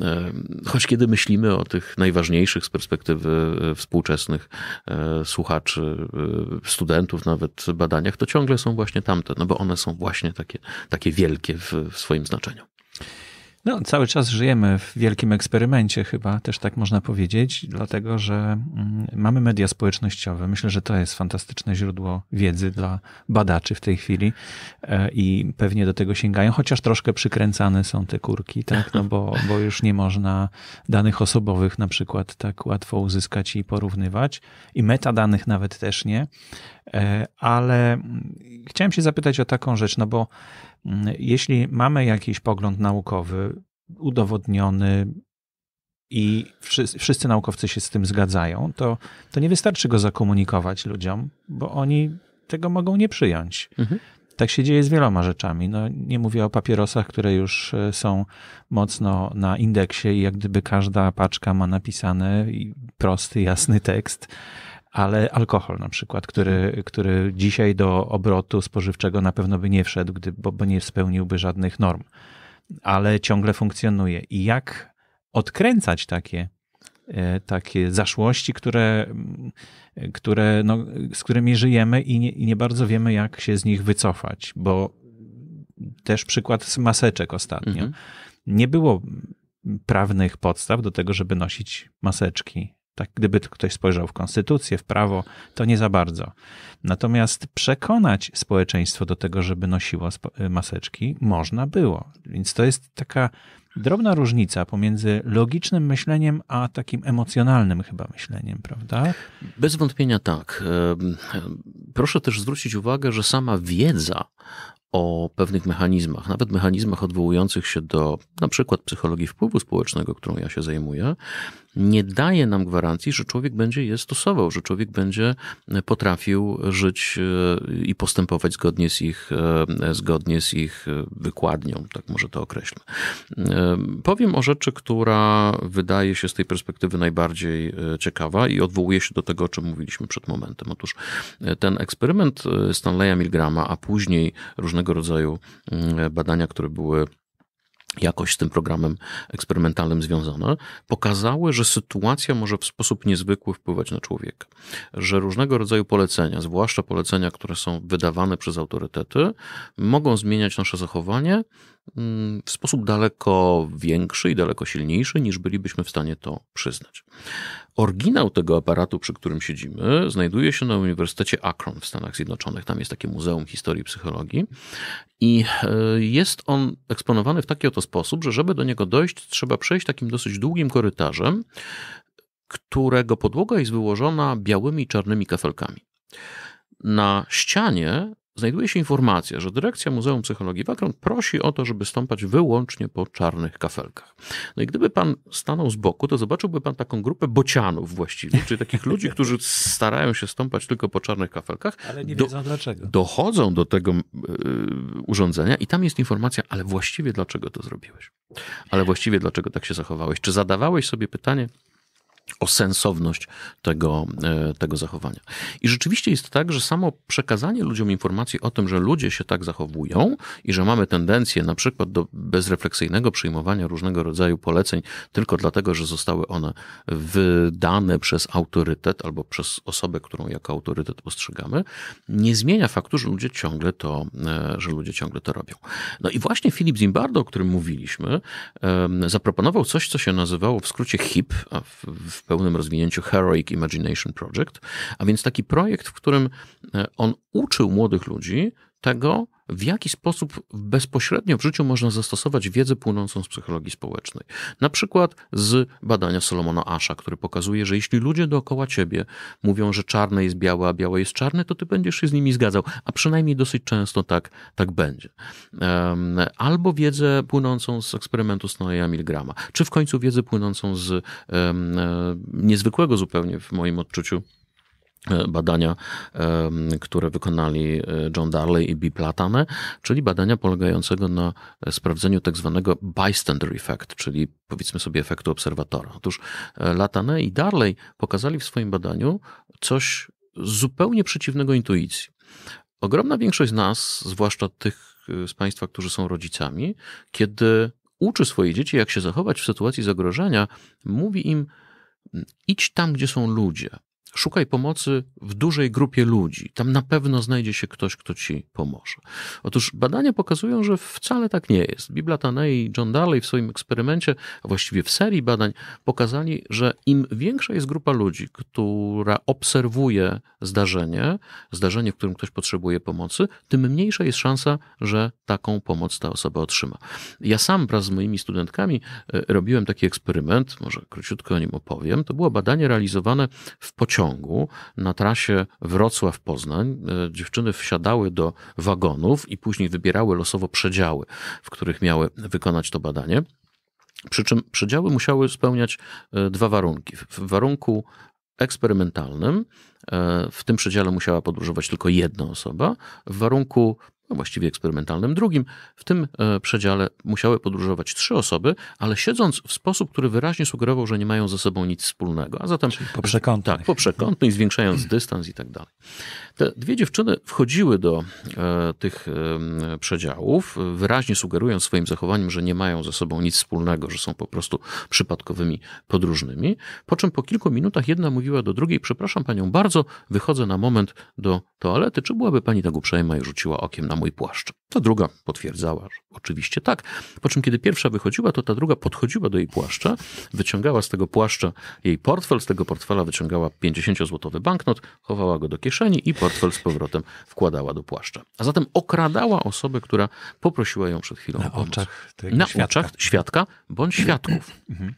E, choć kiedy myślimy o tych najważniejszych z perspektywy e, współczesnych e, słuchaczy, studentów, nawet badaniach, to ciągle są właśnie tamte, no bo one są właśnie takie, takie wielkie w, w swoim znaczeniu. No, cały czas żyjemy w wielkim eksperymencie, chyba też tak można powiedzieć, dlatego że mm, mamy media społecznościowe. Myślę, że to jest fantastyczne źródło wiedzy dla badaczy w tej chwili e, i pewnie do tego sięgają, chociaż troszkę przykręcane są te kurki, tak? No bo, bo już nie można danych osobowych na przykład tak łatwo uzyskać i porównywać, i metadanych nawet też nie. E, ale mm, chciałem się zapytać o taką rzecz, no bo Mm, jeśli mamy jakiś pogląd naukowy, udowodniony i wszyscy, wszyscy naukowcy się z tym zgadzają, to, to nie wystarczy go zakomunikować ludziom, bo oni tego mogą nie przyjąć. Mhm. Tak się dzieje z wieloma rzeczami. No, nie mówię o papierosach, które już e, są mocno na indeksie i jak gdyby każda paczka ma napisany prosty, jasny tekst ale alkohol na przykład, który, który dzisiaj do obrotu spożywczego na pewno by nie wszedł, gdy, bo, bo nie spełniłby żadnych norm, ale ciągle funkcjonuje. I jak odkręcać takie e, takie zaszłości, które, które, no, z którymi żyjemy i nie, i nie, bardzo wiemy, jak się z nich wycofać, bo też przykład z maseczek ostatnio. Mhm. Nie było prawnych podstaw do tego, żeby nosić maseczki tak, gdyby ktoś spojrzał w konstytucję, w prawo, to nie za bardzo. Natomiast przekonać społeczeństwo do tego, żeby nosiło y, maseczki, można było. Więc to jest taka drobna różnica pomiędzy logicznym myśleniem, a takim emocjonalnym chyba myśleniem, prawda? Bez wątpienia tak. Proszę też zwrócić uwagę, że sama wiedza o pewnych mechanizmach, nawet mechanizmach odwołujących się do na przykład psychologii wpływu społecznego, którą ja się zajmuję, nie daje nam gwarancji, że człowiek będzie je stosował, że człowiek będzie e, potrafił żyć e, i postępować zgodnie z ich, e, zgodnie z ich wykładnią, tak może to określę. Powiem o rzeczy, która wydaje się z tej perspektywy najbardziej ciekawa i odwołuje się do tego, o czym mówiliśmy przed momentem. Otóż ten eksperyment Stanleya Milgrama, a później różnego rodzaju mm, badania, które były jakoś z tym programem eksperymentalnym związane, pokazały, że sytuacja może w sposób niezwykły wpływać na człowieka. Że różnego rodzaju polecenia, zwłaszcza polecenia, które są wydawane przez autorytety, mogą zmieniać nasze zachowanie Mm, w sposób daleko większy i daleko silniejszy, niż bylibyśmy w stanie to przyznać. Oryginał tego aparatu, przy którym siedzimy, znajduje się na Uniwersytecie Akron w Stanach Zjednoczonych. Tam jest takie Muzeum Historii Psychologii i e, jest on eksponowany w taki oto sposób, że żeby do niego dojść, trzeba przejść takim dosyć długim korytarzem, którego podłoga jest wyłożona białymi i czarnymi kafelkami. Na ścianie znajduje się informacja, że dyrekcja Muzeum Psychologii Wagram prosi o to, żeby stąpać wyłącznie po czarnych kafelkach. No i gdyby pan stanął z boku, to zobaczyłby pan taką grupę bocianów właściwie, czyli takich ludzi, którzy starają się stąpać tylko po czarnych kafelkach. Ale nie wiedzą dlaczego. Dochodzą do tego y, urządzenia i tam jest informacja, ale właściwie dlaczego to zrobiłeś? Ale właściwie dlaczego tak się zachowałeś? Czy zadawałeś sobie pytanie, o sensowność tego, e, tego zachowania. I rzeczywiście jest tak, że samo przekazanie ludziom informacji o tym, że ludzie się tak zachowują i że mamy tendencję na przykład do bezrefleksyjnego przyjmowania różnego rodzaju poleceń tylko dlatego, że zostały one wydane przez autorytet albo przez osobę, którą jako autorytet postrzegamy, nie zmienia faktu, że ludzie ciągle to, e, że ludzie ciągle to robią. No i właśnie Filip Zimbardo, o którym mówiliśmy, zaproponował coś, co się nazywało w skrócie HIP, a w w pełnym rozwinięciu Heroic Imagination Project, a więc taki projekt, w którym e, on uczył młodych ludzi tego, w jaki sposób bezpośrednio w życiu można zastosować wiedzę płynącą z psychologii społecznej. Na przykład z badania Solomona Asha, który pokazuje, że jeśli ludzie dookoła ciebie mówią, że czarne jest białe, a białe jest czarne, to ty będziesz się z nimi zgadzał, a przynajmniej dosyć często tak, tak będzie. Albo wiedzę płynącą z eksperymentu Snoeya Milgrama, czy w końcu wiedzę płynącą z e, niezwykłego zupełnie w moim odczuciu E, badania, które wykonali e, John Darley i B. Platane, czyli badania polegającego na e, sprawdzeniu tak zwanego bystander effect, czyli powiedzmy sobie efektu obserwatora. Otóż Latane i Darley pokazali w swoim badaniu coś zupełnie przeciwnego intuicji. Ogromna większość z nas, zwłaszcza tych z Państwa, którzy są rodzicami, kiedy uczy swoje dzieci, jak się zachować w sytuacji zagrożenia, mówi im: mm, idź tam, gdzie są ludzie Szukaj pomocy w dużej grupie ludzi. Tam na pewno znajdzie się ktoś, kto ci pomoże. Otóż badania pokazują, że wcale tak nie jest. Bibla Tanei i John Daley w swoim eksperymencie, a właściwie w serii badań, pokazali, że im większa jest grupa ludzi, która obserwuje zdarzenie, zdarzenie, w którym ktoś potrzebuje pomocy, tym mniejsza jest szansa, że taką pomoc ta osoba otrzyma. Ja sam wraz z moimi studentkami e, robiłem taki eksperyment, może króciutko o nim opowiem. To było badanie realizowane w pociągu pociągu na trasie Wrocław-Poznań e, dziewczyny wsiadały do wagonów i później wybierały losowo przedziały, w których miały wykonać to badanie. Przy czym przedziały musiały spełniać e, dwa warunki. W warunku eksperymentalnym e, w tym przedziale musiała podróżować tylko jedna osoba. W warunku no właściwie eksperymentalnym drugim, w tym e, przedziale musiały podróżować trzy osoby, ale siedząc w sposób, który wyraźnie sugerował, że nie mają ze sobą nic wspólnego. A zatem Czyli po przekątnych. Tak, po przekątnych, zwiększając dystans i tak dalej. Te dwie dziewczyny wchodziły do e, tych e, przedziałów, wyraźnie sugerując swoim zachowaniem, że nie mają ze sobą nic wspólnego, że są po prostu przypadkowymi podróżnymi. Po czym po kilku minutach jedna mówiła do drugiej: Przepraszam panią bardzo, wychodzę na moment do toalety. Czy byłaby pani tak uprzejma i rzuciła okiem na mój płaszcz. Ta druga potwierdzała, że oczywiście tak. Po czym, kiedy pierwsza wychodziła, to ta druga podchodziła do jej płaszcza, wyciągała z tego płaszcza jej portfel, z tego portfela wyciągała 50-złotowy banknot, chowała go do kieszeni i portfel z powrotem wkładała do płaszcza. A zatem okradała osobę, która poprosiła ją przed chwilą Na o pomoc. Oczach Na świadka. oczach świadka bądź świadków. Mhm.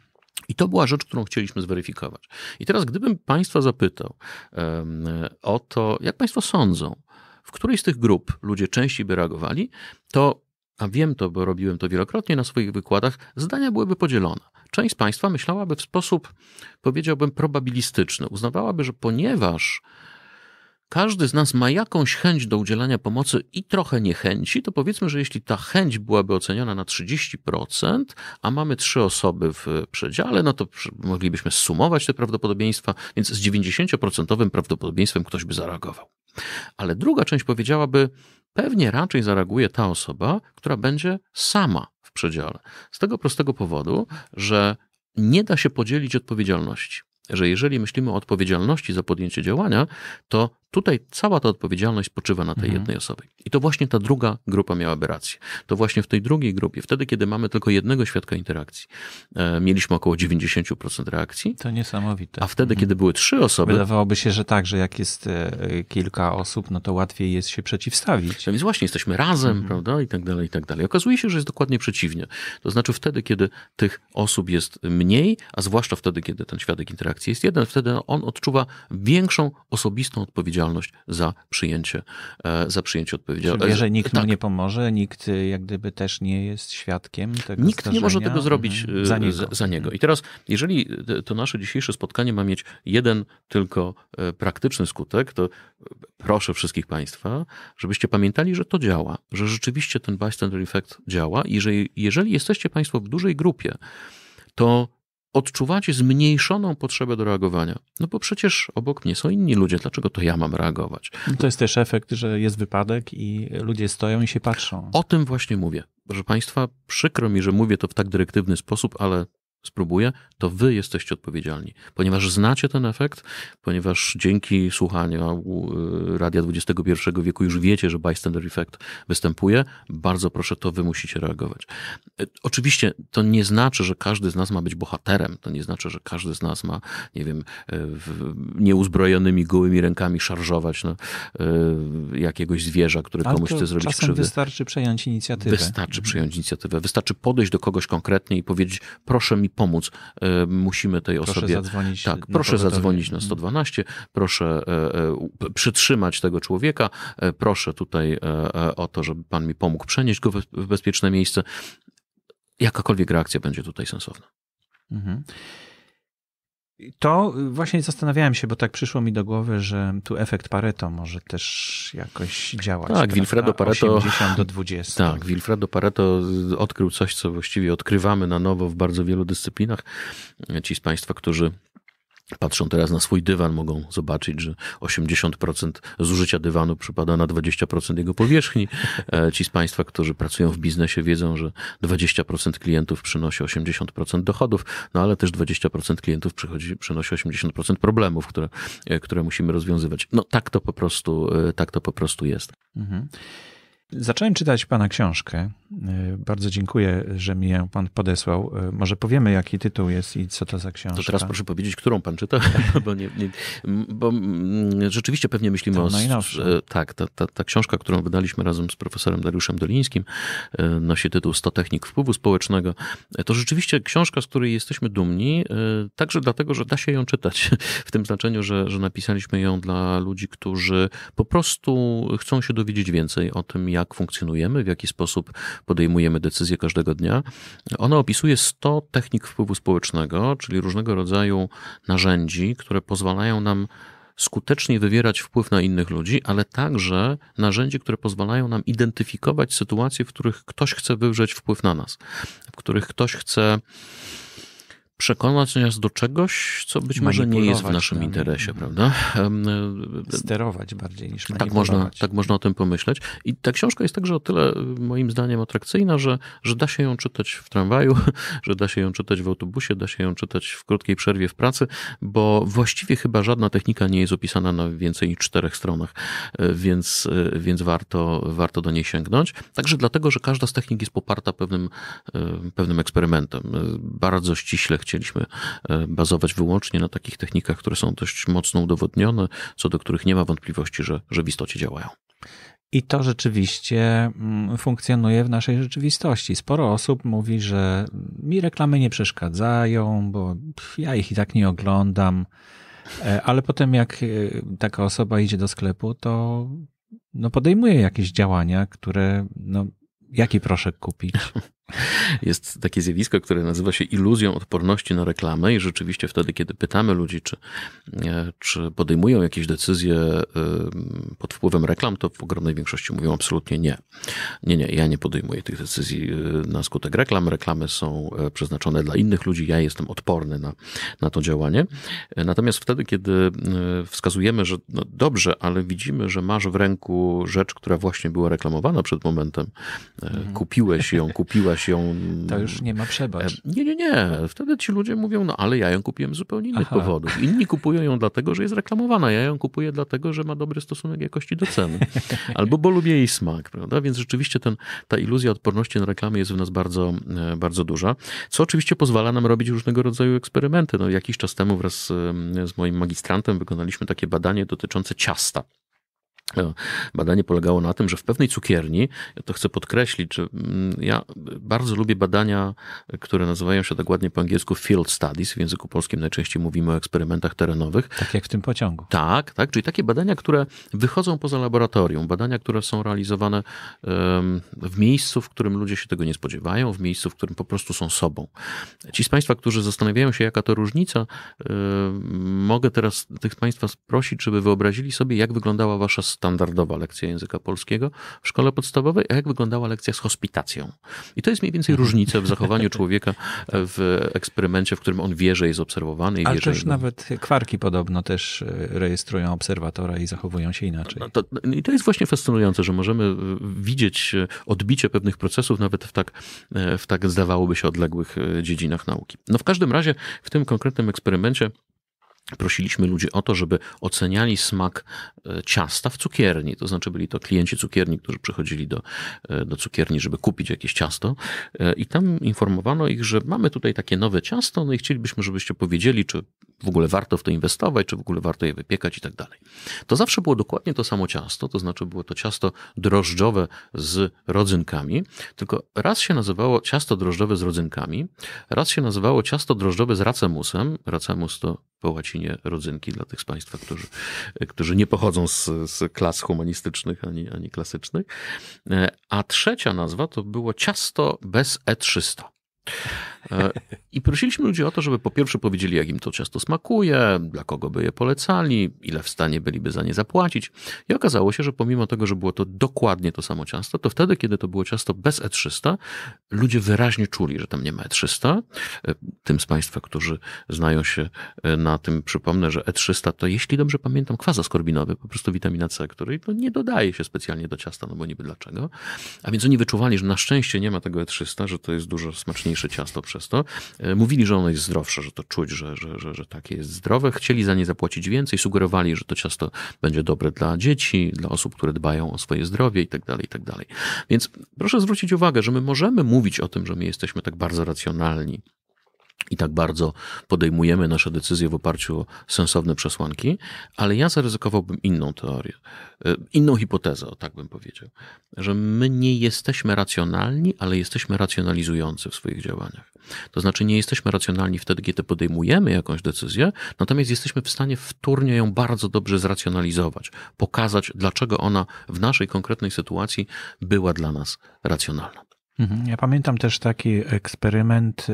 I to była rzecz, którą chcieliśmy zweryfikować. I teraz, gdybym Państwa zapytał um, o to, jak Państwo sądzą, w której z tych grup ludzie częściej by reagowali, to, a wiem to, bo robiłem to wielokrotnie na swoich wykładach, zdania byłyby podzielone. Część z Państwa myślałaby w sposób, powiedziałbym, probabilistyczny. Uznawałaby, że ponieważ każdy z nas ma jakąś chęć do udzielania pomocy i trochę niechęci, to powiedzmy, że jeśli ta chęć byłaby oceniona na 30%, a mamy trzy osoby w przedziale, no to moglibyśmy sumować te prawdopodobieństwa, więc z 90% prawdopodobieństwem ktoś by zareagował. Ale druga część powiedziałaby, pewnie raczej zareaguje ta osoba, która będzie sama w przedziale. Z tego prostego powodu, że nie da się podzielić odpowiedzialności. Że jeżeli myślimy o odpowiedzialności za podjęcie działania, to Tutaj cała ta odpowiedzialność spoczywa na tej mhm. jednej osobie. I to właśnie ta druga grupa miałaby rację. To właśnie w tej drugiej grupie, wtedy, kiedy mamy tylko jednego świadka interakcji, e, mieliśmy około 90% reakcji. To niesamowite. A wtedy, mhm. kiedy były trzy osoby. Wydawałoby się, że tak, że jak jest e, kilka osób, no to łatwiej jest się przeciwstawić. No więc właśnie jesteśmy razem, mhm. prawda, i tak dalej, i tak dalej. Okazuje się, że jest dokładnie przeciwnie. To znaczy wtedy, kiedy tych osób jest mniej, a zwłaszcza wtedy, kiedy ten świadek interakcji jest jeden, wtedy on odczuwa większą osobistą odpowiedzialność odpowiedzialność za przyjęcie, e, za przyjęcie odpowiedzialności. Wie, że nikt tak. nam nie pomoże, nikt y, jak gdyby też nie jest świadkiem tego Nikt zdarzenia. nie może tego zrobić mhm. Y, za, niego. Za, za niego. I teraz, jeżeli y, to nasze dzisiejsze spotkanie ma mieć jeden tylko e, praktyczny skutek, to e, proszę wszystkich Państwa, żebyście pamiętali, że to działa, że rzeczywiście ten bystander effect działa i że jeżeli jesteście Państwo w dużej grupie, to odczuwacie zmniejszoną potrzebę do reagowania. No bo przecież obok mnie są inni ludzie, dlaczego to ja mam reagować? No to jest też efekt, że jest wypadek i ludzie stoją i się patrzą. O tym właśnie mówię. Proszę Państwa, przykro mi, że mówię to w tak dyrektywny sposób, ale spróbuje, to wy jesteście odpowiedzialni, ponieważ znacie ten efekt, ponieważ dzięki słuchaniu e, Radia XXI wieku już wiecie, że bystander effect występuje, bardzo proszę, to wy musicie reagować. E, oczywiście to nie znaczy, że każdy z nas ma być bohaterem, to nie znaczy, że każdy z nas ma, nie wiem, e, nieuzbrojonymi, gołymi rękami szarżować na no, jakiegoś zwierza, który Ale komuś chce zrobić czasem krzywdę. wystarczy przejąć inicjatywę. Wystarczy przejąć inicjatywę, wystarczy podejść do kogoś konkretnie i powiedzieć, proszę mi pomóc, e, musimy tej proszę osobie. Zadzwonić tak, proszę pogotowie. zadzwonić na 112, proszę e, e, przytrzymać tego człowieka, proszę tutaj o to, żeby pan mi pomógł przenieść go w bezpieczne miejsce. Jakakolwiek reakcja będzie tutaj sensowna. Mhm. To właśnie zastanawiałem się, bo tak przyszło mi do głowy, że tu efekt Pareto może też jakoś działać. Tak, Wilfredo Pareto. 80 do 20. Tak, Wilfredo Pareto odkrył coś, co właściwie odkrywamy na nowo w bardzo wielu dyscyplinach. Ci z Państwa, którzy patrzą teraz na swój dywan, mogą zobaczyć, że 80% zużycia dywanu przypada na 20% jego powierzchni. E, ci z Państwa, którzy pracują w biznesie, wiedzą, że 20% klientów przynosi 80% dochodów, no ale też 20% klientów przychodzi, przynosi 80% problemów, które, e, które musimy rozwiązywać. No tak to po prostu, e, tak to po prostu jest. Mhm. Zacząłem czytać Pana książkę. E, bardzo dziękuję, że mi ją Pan podesłał. E, może powiemy, jaki tytuł jest i co to za książka. To teraz proszę powiedzieć, którą Pan czyta, bo, nie, nie, bo rzeczywiście pewnie myślimy to o... Najnowsze. Tak, ta, ta, ta, książka, którą wydaliśmy razem z profesorem Dariuszem Dolińskim, e, nosi tytuł 100 technik wpływu społecznego. To rzeczywiście książka, z której jesteśmy dumni, także dlatego, że da się ją czytać, w tym znaczeniu, że, że napisaliśmy ją dla ludzi, którzy po prostu chcą się dowiedzieć więcej o tym, jak jak funkcjonujemy, w jaki sposób podejmujemy decyzje każdego dnia. Ona opisuje 100 technik wpływu społecznego, czyli różnego rodzaju narzędzi, które pozwalają nam skutecznie wywierać wpływ na innych ludzi, ale także narzędzi, które pozwalają nam identyfikować sytuacje, w których ktoś chce wywrzeć wpływ na nas, w których ktoś chce przekonać nas do czegoś, co być może nie jest w naszym tam, interesie, mhm. prawda? E, e, Sterować bardziej niż manipulować. Tak można, tak można o tym pomyśleć. I ta książka jest także o tyle moim zdaniem atrakcyjna, że, że da się ją czytać w tramwaju, że da się ją czytać w autobusie, da się ją czytać w krótkiej przerwie w pracy, bo właściwie chyba żadna technika nie jest opisana na więcej niż czterech stronach, e, więc, więc warto, warto do niej sięgnąć. Także dlatego, że każda z technik jest poparta pewnym, pewnym eksperymentem. Bardzo ściśle chciałem chcieliśmy e, bazować wyłącznie na takich technikach, które są dość mocno udowodnione, co do których nie ma wątpliwości, że, że w istocie działają. I to rzeczywiście mm, funkcjonuje w naszej rzeczywistości. Sporo osób mówi, że mi reklamy nie przeszkadzają, bo ja ich i tak nie oglądam. E, ale potem, jak e, taka osoba idzie do sklepu, to no podejmuje jakieś działania, które no, jaki proszek kupić, Jest takie zjawisko, które nazywa się iluzją odporności na reklamę i rzeczywiście wtedy, kiedy pytamy ludzi, czy, e, czy podejmują jakieś decyzje e, pod wpływem reklam, to w ogromnej większości mówią absolutnie nie. Nie, nie, ja nie podejmuję tych decyzji e, na skutek reklam. Reklamy są przeznaczone dla innych ludzi, ja jestem odporny na, na to działanie. Natomiast wtedy, kiedy wskazujemy, że no dobrze, ale widzimy, że masz w ręku rzecz, która właśnie była reklamowana przed momentem, mhm. kupiłeś ją, kupiłaś ktoś ją... To już nie ma przebacz. Nie, nie, nie. Wtedy ci ludzie mówią, no ale ja ją kupiłem z zupełnie innych Aha. powodów. Inni kupują ją dlatego, że jest reklamowana. Ja ją kupuję dlatego, że ma dobry stosunek jakości do ceny. Albo bo lubię jej smak, prawda? Więc rzeczywiście ten, ta iluzja odporności na reklamy jest w nas bardzo, e, bardzo duża, co oczywiście pozwala nam robić różnego rodzaju eksperymenty. No, jakiś czas temu wraz z moim magistrantem wykonaliśmy takie badanie dotyczące ciasta. E, badanie polegało na tym, że w pewnej cukierni, ja to chcę podkreślić, że mm, ja bardzo lubię badania, które nazywają się tak ładnie po angielsku field studies. W języku polskim najczęściej mówimy o eksperymentach terenowych. Tak jak w tym pociągu. Tak, tak. Czyli takie badania, które wychodzą poza laboratorium, badania, które są realizowane w miejscu, w którym ludzie się tego nie spodziewają, w miejscu, w którym po prostu są sobą. Ci z Państwa, którzy zastanawiają się, jaka to różnica, mogę teraz tych Państwa prosić, żeby wyobrazili sobie, jak wyglądała Wasza standardowa lekcja języka polskiego w szkole podstawowej, a jak wyglądała lekcja z hospitacją. I to jest mniej więcej mhm. różnica w zachowaniu człowieka w eksperymencie, w którym on wie, że jest obserwowany. I Ale wie, też że... No. nawet kwarki podobno też e, rejestrują obserwatora i zachowują się inaczej. No, no to, I to jest właśnie fascynujące, że możemy e, widzieć e, odbicie pewnych procesów nawet w tak, w tak zdawałoby się odległych dziedzinach nauki. No w każdym razie w tym konkretnym eksperymencie prosiliśmy ludzi o to, żeby oceniali smak e, ciasta w cukierni. To znaczy byli to klienci cukierni, którzy przychodzili do, e, do cukierni, żeby kupić jakieś ciasto e, i tam informowano ich, że mamy tutaj takie nowe ciasto, no i chcielibyśmy, żebyście powiedzieli, czy w ogóle warto w to inwestować, czy w ogóle warto je wypiekać i tak dalej. To zawsze było dokładnie to samo ciasto, to znaczy było to ciasto drożdżowe z rodzynkami, tylko raz się nazywało ciasto drożdżowe z rodzynkami, raz się nazywało ciasto drożdżowe z racemusem, racemus to po łacinie rodzynki dla tych z Państwa, którzy, którzy nie pochodzą z, z klas humanistycznych ani, ani klasycznych. E, a trzecia nazwa to było ciasto bez E300. E, I prosiliśmy ludzi o to, żeby po pierwsze powiedzieli, jak im to ciasto smakuje, dla kogo by je polecali, ile w stanie byliby za nie zapłacić. I okazało się, że pomimo tego, że było to dokładnie to samo ciasto, to wtedy, kiedy to było ciasto bez E300, ludzie wyraźnie czuli, że tam nie ma E300. E, tym z Państwa, którzy znają się e, na tym, przypomnę, że E300 to, jeśli dobrze pamiętam, kwas skorbinowy, po prostu witamina C, której to no nie dodaje się specjalnie do ciasta, no bo niby dlaczego. A więc oni wyczuwali, że na szczęście nie ma tego E300, że to jest dużo smaczniejsze mocniejsze ciasto przez to. E, mówili, że ono jest zdrowsze, że to czuć, że, że, że, że takie jest zdrowe. Chcieli za nie zapłacić więcej, sugerowali, że to ciasto będzie dobre dla dzieci, dla osób, które dbają o swoje zdrowie tak itd. Tak Więc proszę zwrócić uwagę, że my możemy mówić o tym, że my jesteśmy tak bardzo racjonalni, i tak bardzo podejmujemy nasze decyzje w oparciu o sensowne przesłanki, ale ja zaryzykowałbym inną teorię, e, inną hipotezę, tak bym powiedział, że my nie jesteśmy racjonalni, ale jesteśmy racjonalizujący w swoich działaniach. To znaczy nie jesteśmy racjonalni wtedy, kiedy podejmujemy jakąś decyzję, natomiast jesteśmy w stanie wtórnie ją bardzo dobrze zracjonalizować, pokazać, dlaczego ona w naszej konkretnej sytuacji była dla nas racjonalna. Mhm. Ja pamiętam też taki eksperyment y,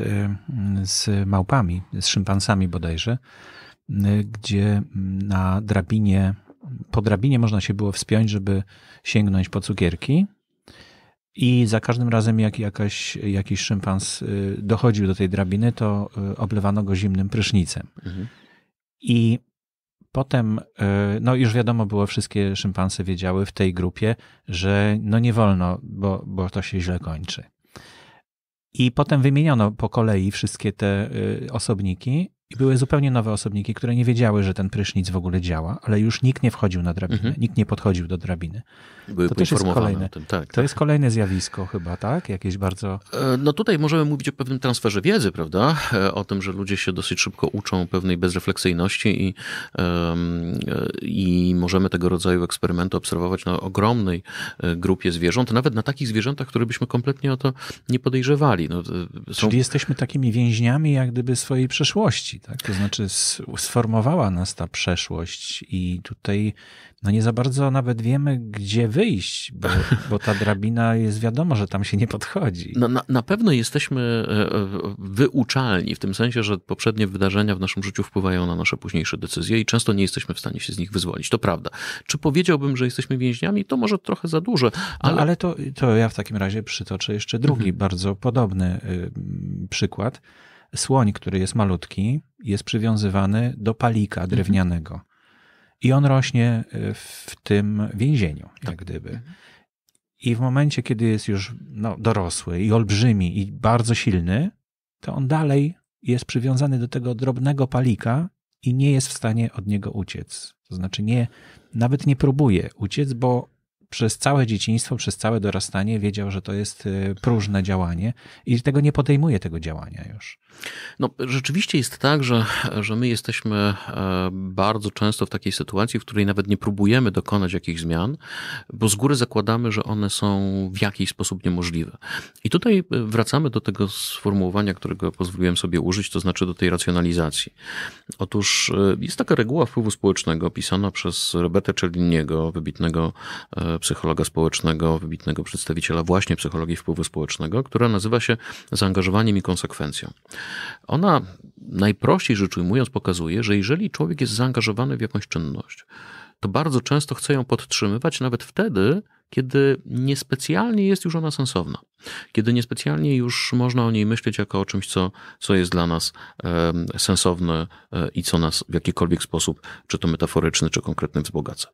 z małpami, z szympansami bodajże, y, gdzie na drabinie, po drabinie można się było wspiąć, żeby sięgnąć po cukierki. I za każdym razem, jak jakaś, jakiś szympans y, dochodził do tej drabiny, to oblewano go zimnym prysznicem. Mhm. I Potem, e, no już wiadomo było, wszystkie szympanse wiedziały w tej grupie, że no nie wolno, bo, bo to się źle kończy. I potem wymieniono po kolei wszystkie te e, osobniki i były zupełnie nowe osobniki, które nie wiedziały, że ten prysznic w ogóle działa, ale już nikt nie wchodził na drabinę, mhm. nikt nie podchodził do drabiny. Były to też jest kolejne, tym, tak, to tak. jest kolejne zjawisko chyba, tak? Jakieś bardzo... E, no tutaj możemy mówić o pewnym transferze wiedzy, prawda? E, o tym, że ludzie się dosyć szybko uczą pewnej bezrefleksyjności i, e, i możemy tego rodzaju eksperymenty obserwować na ogromnej grupie zwierząt, nawet na takich zwierzętach, które byśmy kompletnie o to nie podejrzewali. No, są... Czyli jesteśmy takimi więźniami jak gdyby swojej przeszłości tak? To znaczy sformowała nas ta przeszłość i tutaj no nie za bardzo nawet wiemy, gdzie wyjść, bo, bo ta drabina jest wiadomo, że tam się nie podchodzi. No, na, na pewno jesteśmy e, e, wyuczalni w tym sensie, że poprzednie wydarzenia w naszym życiu wpływają na nasze późniejsze decyzje i często nie jesteśmy w stanie się z nich wyzwolić. To prawda. Czy powiedziałbym, że jesteśmy więźniami? To może trochę za dużo, no, ale... No, ale to, to ja w takim razie przytoczę jeszcze drugi mhm. bardzo podobny y, przykład. Słoń, który jest malutki, jest przywiązywany do palika mhm. drewnianego. Mhm. I on rośnie e, w tym więzieniu, tak. jak gdyby. Mhm. I w momencie, kiedy jest już no, dorosły i olbrzymi i bardzo silny, to on dalej jest przywiązany do tego drobnego palika i nie jest w stanie od niego uciec. To znaczy, nie, nawet nie próbuje uciec, bo przez całe dzieciństwo, przez całe dorastanie wiedział, że to jest y, próżne działanie i tego nie podejmuje tego działania już. No, rzeczywiście jest tak, że, że my jesteśmy e, bardzo często w takiej sytuacji, w której nawet nie próbujemy dokonać jakichś zmian, bo z góry zakładamy, że one są w jakiś sposób niemożliwe. I tutaj e, wracamy do tego sformułowania, którego pozwoliłem sobie użyć, to znaczy do tej racjonalizacji. Otóż e, jest taka reguła wpływu społecznego pisana przez Roberta Czerliniego, wybitnego psychologa społecznego, wybitnego przedstawiciela właśnie psychologii wpływu społecznego, która nazywa się Zaangażowaniem i konsekwencją. Ona najprościej rzecz ujmując pokazuje, że jeżeli człowiek jest zaangażowany w jakąś czynność, to bardzo często chce ją podtrzymywać nawet wtedy, kiedy niespecjalnie jest już ona sensowna, kiedy niespecjalnie już można o niej myśleć jako o czymś, co, co jest dla nas sensowne e, i co nas w jakikolwiek sposób, czy to metaforyczny, czy konkretny, wzbogaca.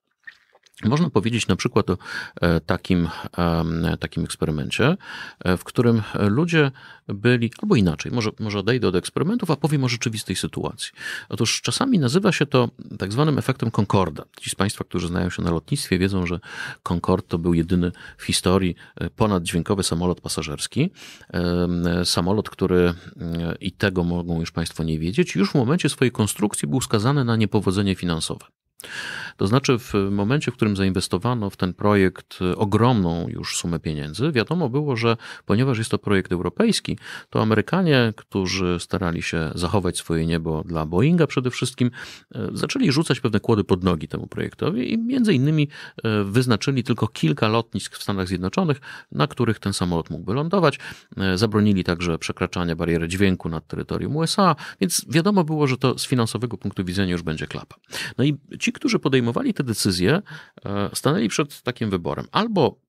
Można powiedzieć na przykład o e, takim, takim eksperymencie, e, w którym ludzie byli, albo inaczej, może, może odejdę od eksperymentów, a powiem o rzeczywistej sytuacji. Otóż czasami nazywa się to tak zwanym efektem Concorda. Ci z Państwa, którzy znają się na lotnictwie, wiedzą, że Concorde to był jedyny w historii e, ponaddźwiękowy samolot pasażerski. Samolot, który i tego mogą już Państwo nie wiedzieć, już w momencie swojej konstrukcji był skazany na niepowodzenie finansowe. To znaczy, w momencie, w którym zainwestowano w ten projekt e, ogromną już sumę pieniędzy, wiadomo było, że ponieważ jest to projekt europejski, to Amerykanie, którzy starali się zachować swoje niebo dla Boeinga przede wszystkim, e, zaczęli rzucać pewne kłody pod nogi temu projektowi i między innymi e, wyznaczyli tylko kilka lotnisk w Stanach Zjednoczonych, na których ten samolot mógłby lądować. Zabronili także przekraczania bariery dźwięku nad terytorium USA, więc wiadomo było, że to z finansowego punktu widzenia już będzie klapa. No i ci, którzy podejmowali te decyzje, e, stanęli przed takim wyborem. Albo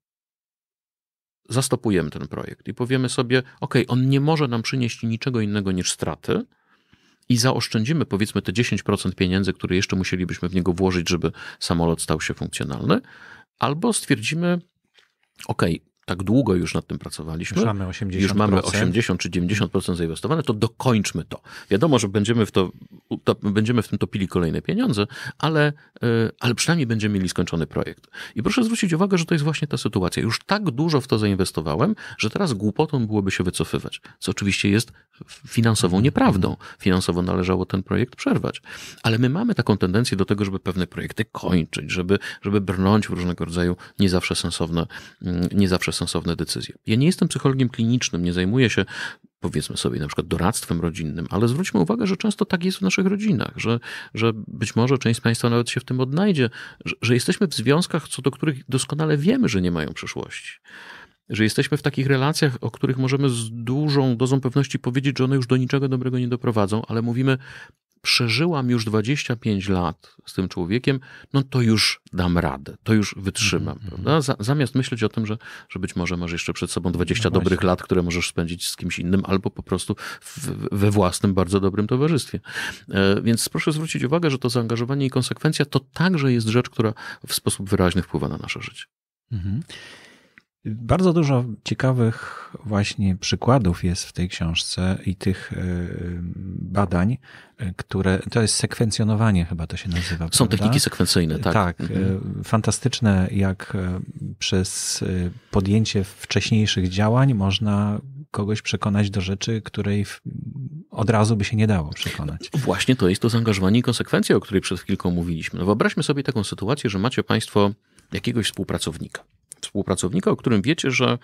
zastopujemy ten projekt i powiemy sobie, ok, on nie może nam przynieść niczego innego niż straty, i zaoszczędzimy powiedzmy te 10% pieniędzy, które jeszcze musielibyśmy w niego włożyć, żeby samolot stał się funkcjonalny, albo stwierdzimy, ok, tak długo już nad tym pracowaliśmy, już mamy 80%, już mamy 80 czy 90% zainwestowane, to dokończmy to. Wiadomo, że będziemy w, to, to, będziemy w tym topili kolejne pieniądze, ale, y, ale przynajmniej będziemy mieli skończony projekt. I proszę zwrócić uwagę, że to jest właśnie ta sytuacja. Już tak dużo w to zainwestowałem, że teraz głupotą byłoby się wycofywać, co oczywiście jest finansową nieprawdą. Finansowo należało ten projekt przerwać. Ale my mamy taką tendencję do tego, żeby pewne projekty kończyć, żeby, żeby brnąć w różnego rodzaju nie zawsze sensowne, mm, nie zawsze sensowne decyzje. Ja nie jestem psychologiem klinicznym, nie zajmuję się powiedzmy sobie na przykład doradztwem rodzinnym, ale zwróćmy uwagę, że często tak jest w naszych rodzinach, że, że być może część z Państwa nawet się w tym odnajdzie, że, że jesteśmy w związkach, co do których doskonale wiemy, że nie mają przyszłości że jesteśmy w takich relacjach, o których możemy z dużą dozą pewności powiedzieć, że one już do niczego dobrego nie doprowadzą, ale mówimy, przeżyłam już 25 lat z tym człowiekiem, no to już dam radę, to już wytrzymam. Mm -hmm. Zamiast myśleć o tym, że, że być może masz jeszcze przed sobą 20 no dobrych lat, które możesz spędzić z kimś innym albo po prostu w, we własnym, bardzo dobrym towarzystwie. E, więc proszę zwrócić uwagę, że to zaangażowanie i konsekwencja to także jest rzecz, która w sposób wyraźny wpływa na nasze życie. Mm -hmm. Bardzo dużo ciekawych właśnie przykładów jest w tej książce i tych e, badań, e, które to jest sekwencjonowanie chyba to się nazywa. Są prawda? techniki sekwencyjne, tak. Tak, e, mhm. fantastyczne jak przez podjęcie wcześniejszych działań można kogoś przekonać do rzeczy, której od razu by się nie dało przekonać. Właśnie to jest to zaangażowanie i konsekwencja, o której przed chwilką mówiliśmy. No wyobraźmy sobie taką sytuację, że macie państwo jakiegoś współpracownika współpracownika, o którym wiecie, że,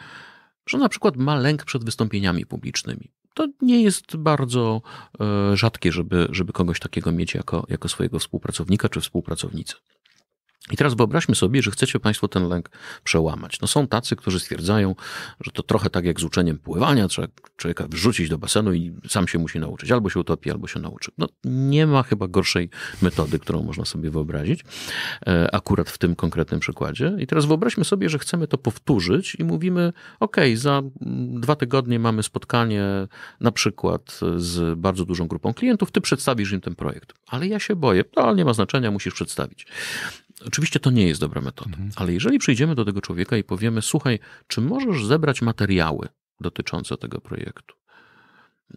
że na przykład ma lęk przed wystąpieniami publicznymi. To nie jest bardzo e, rzadkie, żeby, żeby kogoś takiego mieć jako, jako swojego współpracownika czy współpracownicę. I teraz wyobraźmy sobie, że chcecie Państwo ten lęk przełamać. No są tacy, którzy stwierdzają, że to trochę tak jak z uczeniem pływania, trzeba człowieka wrzucić do basenu i sam się musi nauczyć. Albo się utopi, albo się nauczy. No nie ma chyba gorszej metody, którą można sobie wyobrazić, e, akurat w tym konkretnym przykładzie. I teraz wyobraźmy sobie, że chcemy to powtórzyć i mówimy, ok, za mm, dwa tygodnie mamy spotkanie na przykład z bardzo dużą grupą klientów, Ty przedstawisz im ten projekt. Ale ja się boję. No nie ma znaczenia, musisz przedstawić. Oczywiście to nie jest dobra metoda, mhm. ale jeżeli przyjdziemy do tego człowieka i powiemy: Słuchaj, czy możesz zebrać materiały dotyczące tego projektu?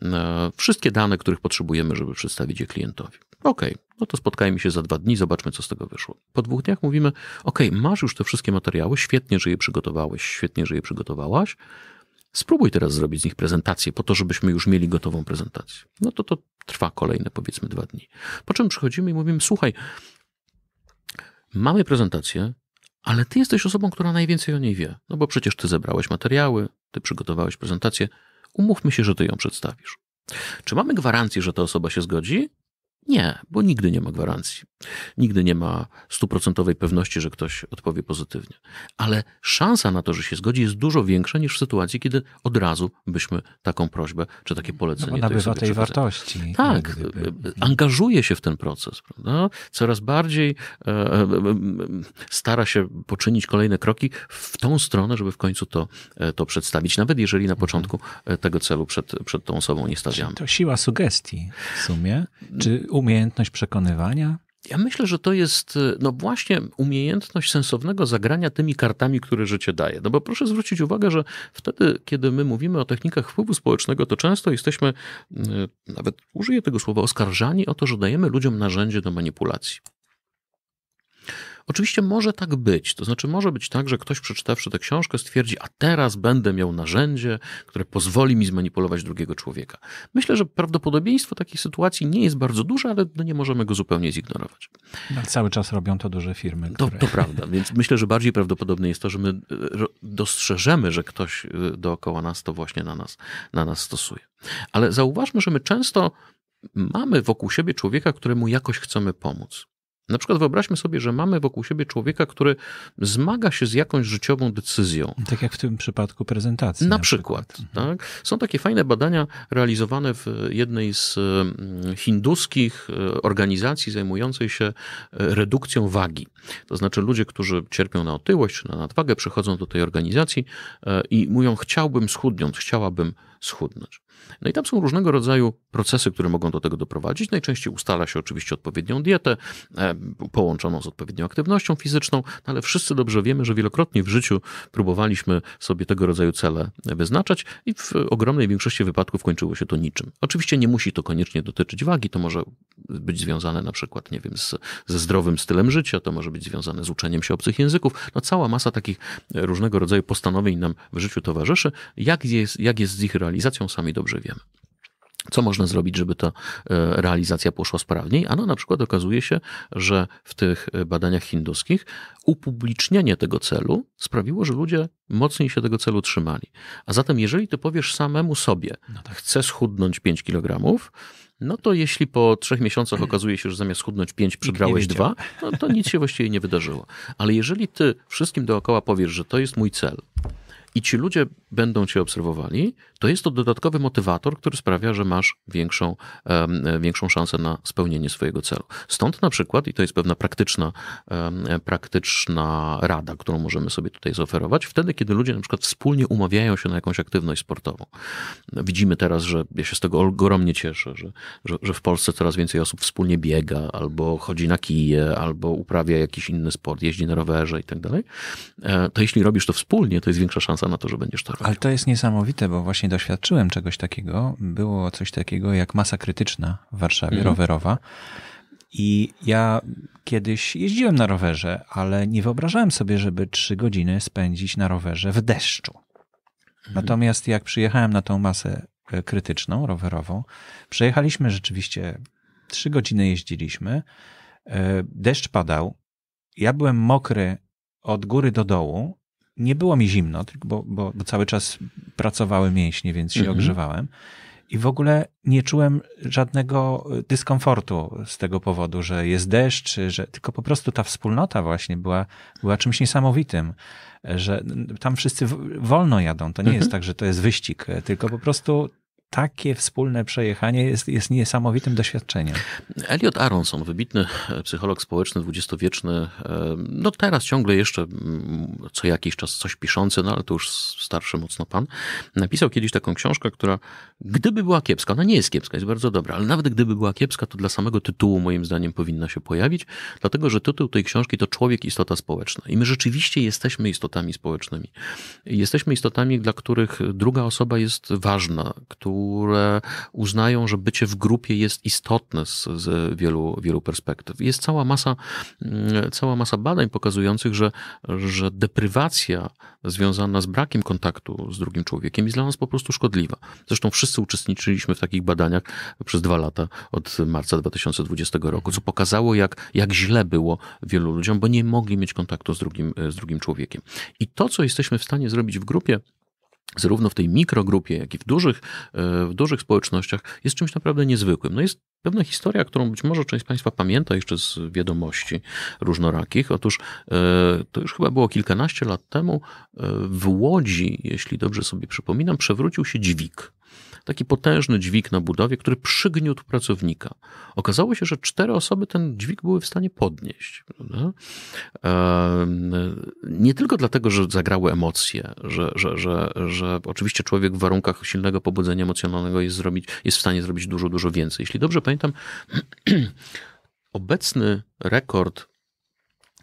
E, wszystkie dane, których potrzebujemy, żeby przedstawić je klientowi. Okej, okay, no to spotkajmy się za dwa dni, zobaczmy, co z tego wyszło. Po dwóch dniach mówimy: Okej, okay, masz już te wszystkie materiały, świetnie, że je przygotowałeś, świetnie, że je przygotowałaś. Spróbuj teraz zrobić z nich prezentację, po to, żebyśmy już mieli gotową prezentację. No to to trwa kolejne, powiedzmy, dwa dni. Po czym przychodzimy i mówimy: Słuchaj, mamy prezentację, ale ty jesteś osobą, która najwięcej o niej wie, no bo przecież ty zebrałeś materiały, ty przygotowałeś prezentację, umówmy się, że ty ją przedstawisz. Czy mamy gwarancję, że ta osoba się zgodzi? Nie, bo nigdy nie ma gwarancji. Nigdy nie ma stuprocentowej pewności, że ktoś odpowie pozytywnie. Ale szansa na to, że się zgodzi, jest dużo większa niż w sytuacji, kiedy od razu byśmy taką prośbę czy takie no polecenie. No, nabywa tej wartości. Tak, e, e, angażuje się w ten proces. Prawda? Coraz bardziej e, stara się poczynić kolejne kroki w tą stronę, żeby w końcu to, to przedstawić, nawet jeżeli na mhm. początku tego celu przed, przed tą osobą nie stawiamy. to siła sugestii w sumie. Czy umiejętność przekonywania? Ja myślę, że to jest y, no właśnie umiejętność sensownego zagrania tymi kartami, które życie daje. No bo proszę zwrócić uwagę, że wtedy, kiedy my mówimy o technikach wpływu społecznego, to często jesteśmy, y, nawet użyję tego słowa, oskarżani o to, że dajemy ludziom narzędzie do manipulacji. Oczywiście może tak być, to znaczy może być tak, że ktoś przeczytawszy tę książkę stwierdzi, a teraz będę miał narzędzie, które pozwoli mi zmanipulować drugiego człowieka. Myślę, że prawdopodobieństwo takiej sytuacji nie jest bardzo duże, ale no nie możemy go zupełnie zignorować. No, cały czas robią to duże firmy. Które... To, to prawda, więc myślę, że bardziej prawdopodobne jest to, że my e, dostrzeżemy, że ktoś e, dookoła nas to właśnie na nas, na nas stosuje. Ale zauważmy, że my często mamy wokół siebie człowieka, któremu jakoś chcemy pomóc. Na przykład wyobraźmy sobie, że mamy wokół siebie człowieka, który zmaga się z jakąś życiową decyzją. Tak jak w tym przypadku prezentacji. Na, na przykład. przykład. Tak? Mhm. Są takie fajne badania realizowane w jednej z mm, hinduskich e, organizacji zajmującej się e, redukcją wagi. To znaczy ludzie, którzy cierpią na otyłość, czy na nadwagę, przychodzą do tej organizacji e, i mówią chciałbym schudnąć, chciałabym schudnąć. No i tam są różnego rodzaju procesy, które mogą do tego doprowadzić. Najczęściej ustala się oczywiście odpowiednią dietę, e, połączoną z odpowiednią aktywnością fizyczną, no ale wszyscy dobrze wiemy, że wielokrotnie w życiu próbowaliśmy sobie tego rodzaju cele wyznaczać i w ogromnej większości wypadków kończyło się to niczym. Oczywiście nie musi to koniecznie dotyczyć wagi, to może być związane na przykład, nie wiem, z, ze zdrowym stylem życia, to może być związane z uczeniem się obcych języków. No cała masa takich różnego rodzaju postanowień nam w życiu towarzyszy. Jak jest, jak jest z ich realizacją? realizacją, sami dobrze wiemy. Co można zrobić, żeby ta e, realizacja poszła sprawniej? Ano na przykład okazuje się, że w tych e, badaniach hinduskich upublicznienie tego celu sprawiło, że ludzie mocniej się tego celu trzymali. A zatem jeżeli ty powiesz samemu sobie, no tak. chcę schudnąć 5 kg, no to jeśli po trzech miesiącach okazuje się, że zamiast schudnąć 5 przegrałeś 2, no to nic się właściwie nie wydarzyło. Ale jeżeli ty wszystkim dookoła powiesz, że to jest mój cel, i ci ludzie będą cię obserwowali, to jest to dodatkowy motywator, który sprawia, że masz większą, większą szansę na spełnienie swojego celu. Stąd na przykład, i to jest pewna praktyczna, praktyczna rada, którą możemy sobie tutaj zaoferować, wtedy, kiedy ludzie na przykład wspólnie umawiają się na jakąś aktywność sportową. Widzimy teraz, że ja się z tego ogromnie cieszę, że, że, że w Polsce coraz więcej osób wspólnie biega, albo chodzi na kije, albo uprawia jakiś inny sport, jeździ na rowerze i tak dalej. E, to jeśli robisz to wspólnie, to jest większa szansa szansa na to, że będziesz to robił. Ale to jest niesamowite, bo właśnie doświadczyłem czegoś takiego. Było coś takiego jak masa krytyczna w Warszawie, mhm. rowerowa. I ja kiedyś jeździłem na rowerze, ale nie wyobrażałem sobie, żeby trzy godziny spędzić na rowerze w deszczu. Mhm. Natomiast jak przyjechałem na tą masę e, krytyczną, rowerową, przejechaliśmy rzeczywiście trzy godziny jeździliśmy, e, deszcz padał, ja byłem mokry od góry do dołu, nie było mi zimno, bo, bo, bo cały czas pracowały mięśnie, więc się mhm. ogrzewałem. I w ogóle nie czułem żadnego y, dyskomfortu z tego powodu, że jest deszcz, że tylko po prostu ta wspólnota właśnie była, była czymś niesamowitym, że tam wszyscy wolno jadą. To nie mhm. jest tak, że to jest wyścig, tylko po prostu takie wspólne przejechanie jest, jest niesamowitym doświadczeniem. Elliot Aronson, wybitny e, psycholog społeczny, dwudziestowieczny, e, no teraz ciągle jeszcze co jakiś czas coś piszący, no ale to już starszy mocno pan, napisał kiedyś taką książkę, która gdyby była kiepska, ona nie jest kiepska, jest bardzo dobra, ale nawet gdyby była kiepska, to dla samego tytułu moim zdaniem powinna się pojawić, dlatego że tytuł tej książki to Człowiek istota społeczna i my rzeczywiście jesteśmy istotami społecznymi. Jesteśmy istotami, dla których druga osoba jest ważna, która które uznają, że bycie w grupie jest istotne z, z wielu, wielu perspektyw. Jest cała masa, mm, cała masa badań pokazujących, że, że deprywacja związana z brakiem kontaktu z drugim człowiekiem jest dla nas po prostu szkodliwa. Zresztą wszyscy uczestniczyliśmy w takich badaniach przez dwa lata od marca 2020 roku, co pokazało, jak, jak źle było wielu ludziom, bo nie mogli mieć kontaktu z drugim, z drugim człowiekiem. I to, co jesteśmy w stanie zrobić w grupie, zarówno w tej mikrogrupie, jak i w dużych, e, w dużych społecznościach jest czymś naprawdę niezwykłym. No jest pewna historia, którą być może część z Państwa pamięta jeszcze z wiadomości różnorakich. Otóż e, to już chyba było kilkanaście lat temu e, w Łodzi, jeśli dobrze sobie przypominam, przewrócił się dźwig taki potężny dźwig na budowie, który przygniótł pracownika. Okazało się, że cztery osoby ten dźwig były w stanie podnieść. Prawda? Nie tylko dlatego, że zagrały emocje, że, że, że, że oczywiście człowiek w warunkach silnego pobudzenia emocjonalnego jest, zrobić, jest w stanie zrobić dużo, dużo więcej. Jeśli dobrze pamiętam, obecny rekord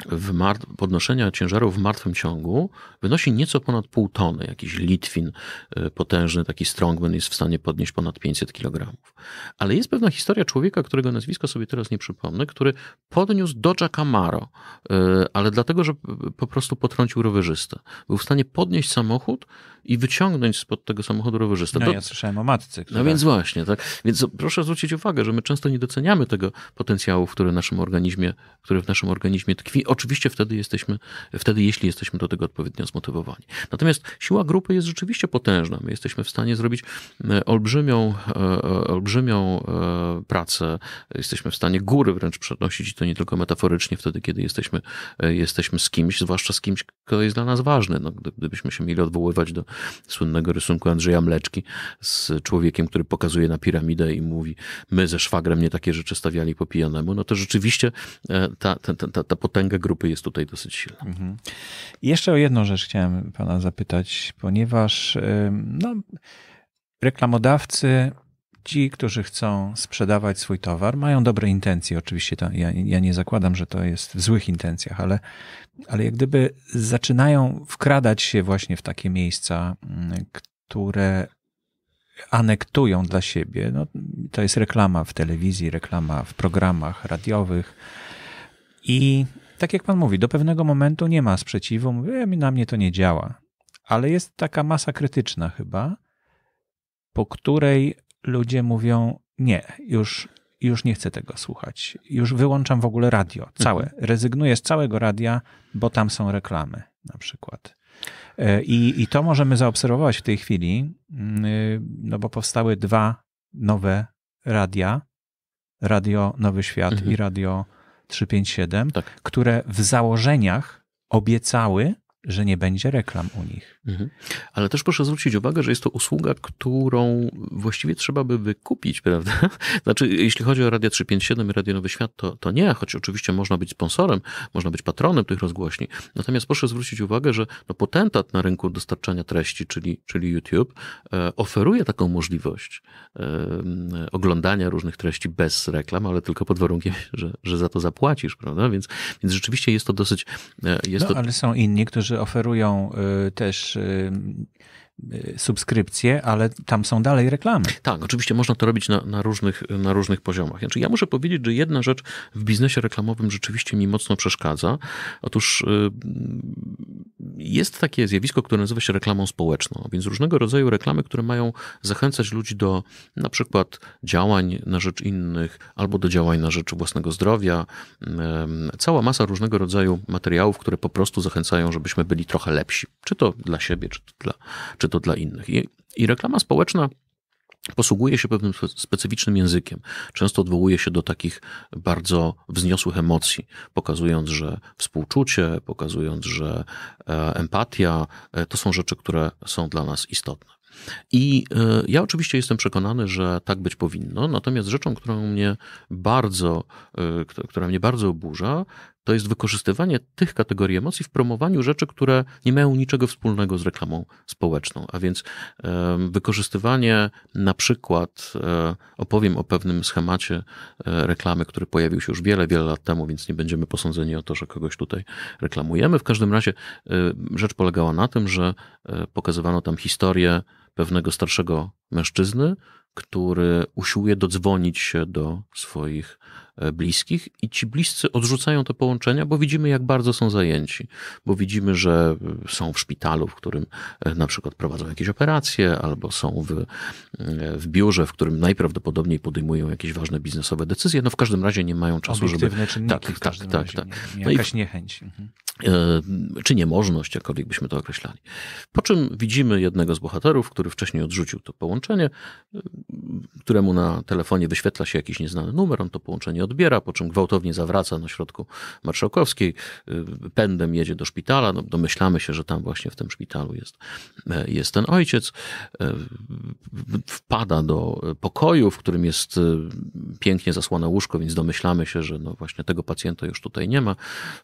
w mart- podnoszenia ciężaru w martwym ciągu wynosi nieco ponad pół tony. Jakiś Litwin e, potężny, taki strongman jest w stanie podnieść ponad 500 kg. Ale jest pewna historia człowieka, którego nazwisko sobie teraz nie przypomnę, który podniósł Dodge Camaro, e, ale dlatego, że po prostu potrącił rowerzystę. Był w stanie podnieść samochód i wyciągnąć spod tego samochodu rowerzysta. No, ja słyszałem o matce. Która... No więc właśnie, tak. Więc proszę zwrócić uwagę, że my często nie doceniamy tego potencjału, który, naszym organizmie, który w naszym organizmie tkwi. Oczywiście wtedy jesteśmy, wtedy jeśli jesteśmy do tego odpowiednio zmotywowani. Natomiast siła grupy jest rzeczywiście potężna. My jesteśmy w stanie zrobić e, olbrzymią, e, e, olbrzymią pracę. Jesteśmy w stanie góry wręcz przenosić i to nie tylko metaforycznie wtedy, kiedy jesteśmy, jesteśmy z kimś, zwłaszcza z kimś, kto jest dla nas ważny. No, gdybyśmy się mieli odwoływać do słynnego rysunku Andrzeja Mleczki z człowiekiem, który pokazuje na piramidę i mówi, my ze szwagrem nie takie rzeczy stawiali po pijanemu, no to rzeczywiście e, ta, ta, ta, ta potęga grupy jest tutaj dosyć silna. Mhm. Jeszcze o jedną rzecz chciałem pana zapytać, ponieważ no, reklamodawcy ci, którzy chcą sprzedawać swój towar, mają dobre intencje. Oczywiście to, ja, ja nie zakładam, że to jest w złych intencjach, ale, ale jak gdyby zaczynają wkradać się właśnie w takie miejsca, mm, które anektują dla siebie. No, to jest reklama w telewizji, reklama w programach radiowych. I tak jak pan mówi, do pewnego momentu nie ma sprzeciwu, mówię, e, na mnie to nie działa. Ale jest taka masa krytyczna chyba, po której ludzie mówią: Nie, już, już nie chcę tego słuchać. Już wyłączam w ogóle radio, mhm. całe. Mhm. Rezygnuję z całego radia, bo tam są reklamy na przykład. E, I, I to możemy zaobserwować w tej chwili, mm, y, no bo powstały dwa nowe radia: Radio Nowy Świat mhm. i Radio 357, tak. które w założeniach obiecały, że nie będzie reklam u nich. Mhm. Ale też proszę zwrócić uwagę, że jest to usługa, którą właściwie trzeba by wykupić, prawda? Znaczy, jeśli chodzi o Radio 357 i Radio Nowy Świat, to, to nie, choć oczywiście można być sponsorem, można być patronem tych rozgłośni. Natomiast proszę zwrócić uwagę, że no, potentat na rynku dostarczania treści, czyli, czyli YouTube, e, oferuje taką możliwość e, oglądania różnych treści bez reklam, ale tylko pod warunkiem, że, że za to zapłacisz, prawda? Więc, więc rzeczywiście jest to dosyć... E, jest no, to... ale są inni, którzy którzy oferują y, też y, Y, subskrypcje, ale tam są dalej reklamy. Tak, oczywiście można to robić na, na, różnych, na różnych poziomach. Znaczy, ja muszę powiedzieć, że jedna rzecz w biznesie reklamowym rzeczywiście mi mocno przeszkadza. Otóż y, jest takie zjawisko, które nazywa się reklamą społeczną, więc różnego rodzaju reklamy, które mają zachęcać ludzi do na przykład działań na rzecz innych albo do działań na rzecz własnego zdrowia. Cała masa różnego rodzaju materiałów, które po prostu zachęcają, żebyśmy byli trochę lepsi. Czy to dla siebie, czy to dla, czy to dla innych. I, i reklama społeczna posługuje się pewnym specyficznym językiem. Często odwołuje się do takich bardzo wzniosłych emocji, pokazując, że współczucie, pokazując, że e, empatia e, to są rzeczy, które są dla nas istotne. I e, ja oczywiście jestem przekonany, że tak być powinno, natomiast rzeczą, którą mnie bardzo, która mnie bardzo oburza, to jest wykorzystywanie tych kategorii emocji w promowaniu rzeczy, które nie mają niczego wspólnego z reklamą społeczną. A więc wykorzystywanie na przykład, e, opowiem o pewnym schemacie e, reklamy, który pojawił się już wiele, wiele lat temu, więc nie będziemy posądzeni o to, że kogoś tutaj reklamujemy. W każdym razie e, rzecz polegała na tym, że pokazywano tam historię pewnego starszego mężczyzny, który usiłuje dodzwonić się do swoich E, bliskich i ci bliscy odrzucają te połączenia, bo widzimy, jak bardzo są zajęci, bo widzimy, że e, są w szpitalu, w którym e, na przykład prowadzą jakieś operacje, albo są w, w biurze, w którym najprawdopodobniej podejmują jakieś ważne biznesowe decyzje. No w każdym razie nie mają czasu, Obiektywne żeby. tak, w tak, tak, tak. No jakaś i... niechęć. Mhm. Czy niemożność, jakkolwiek byśmy to określali. Po czym widzimy jednego z bohaterów, który wcześniej odrzucił to połączenie, któremu na telefonie wyświetla się jakiś nieznany numer, on to połączenie nie odbiera, po czym gwałtownie zawraca na środku marszałkowskiej, y, pędem jedzie do szpitala. No, domyślamy się, że tam właśnie w tym szpitalu jest, e, jest ten ojciec. E, wpada do pokoju, w którym jest y, pięknie zasłane łóżko, więc domyślamy się, że no właśnie tego pacjenta już tutaj nie ma.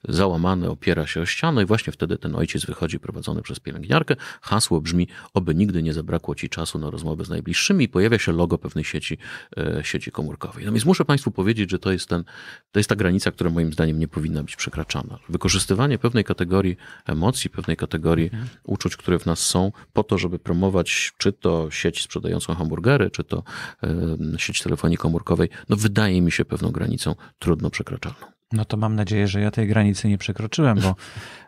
Załamany opiera się o ścianę i właśnie wtedy ten ojciec wychodzi prowadzony przez pielęgniarkę. Hasło brzmi, oby nigdy nie zabrakło ci czasu na rozmowę z najbliższymi i pojawia się logo pewnej sieci, e, sieci komórkowej. No więc muszę Państwu powiedzieć, że to to jest, ten, to jest ta granica, która moim zdaniem nie powinna być przekraczana. Wykorzystywanie pewnej kategorii emocji, pewnej kategorii mhm. uczuć, które w nas są, po to, żeby promować czy to sieć sprzedającą hamburgery, czy to sieć telefonii komórkowej, no wydaje mi się pewną granicą trudno przekraczalną. No to mam nadzieję, że ja tej granicy nie przekroczyłem, bo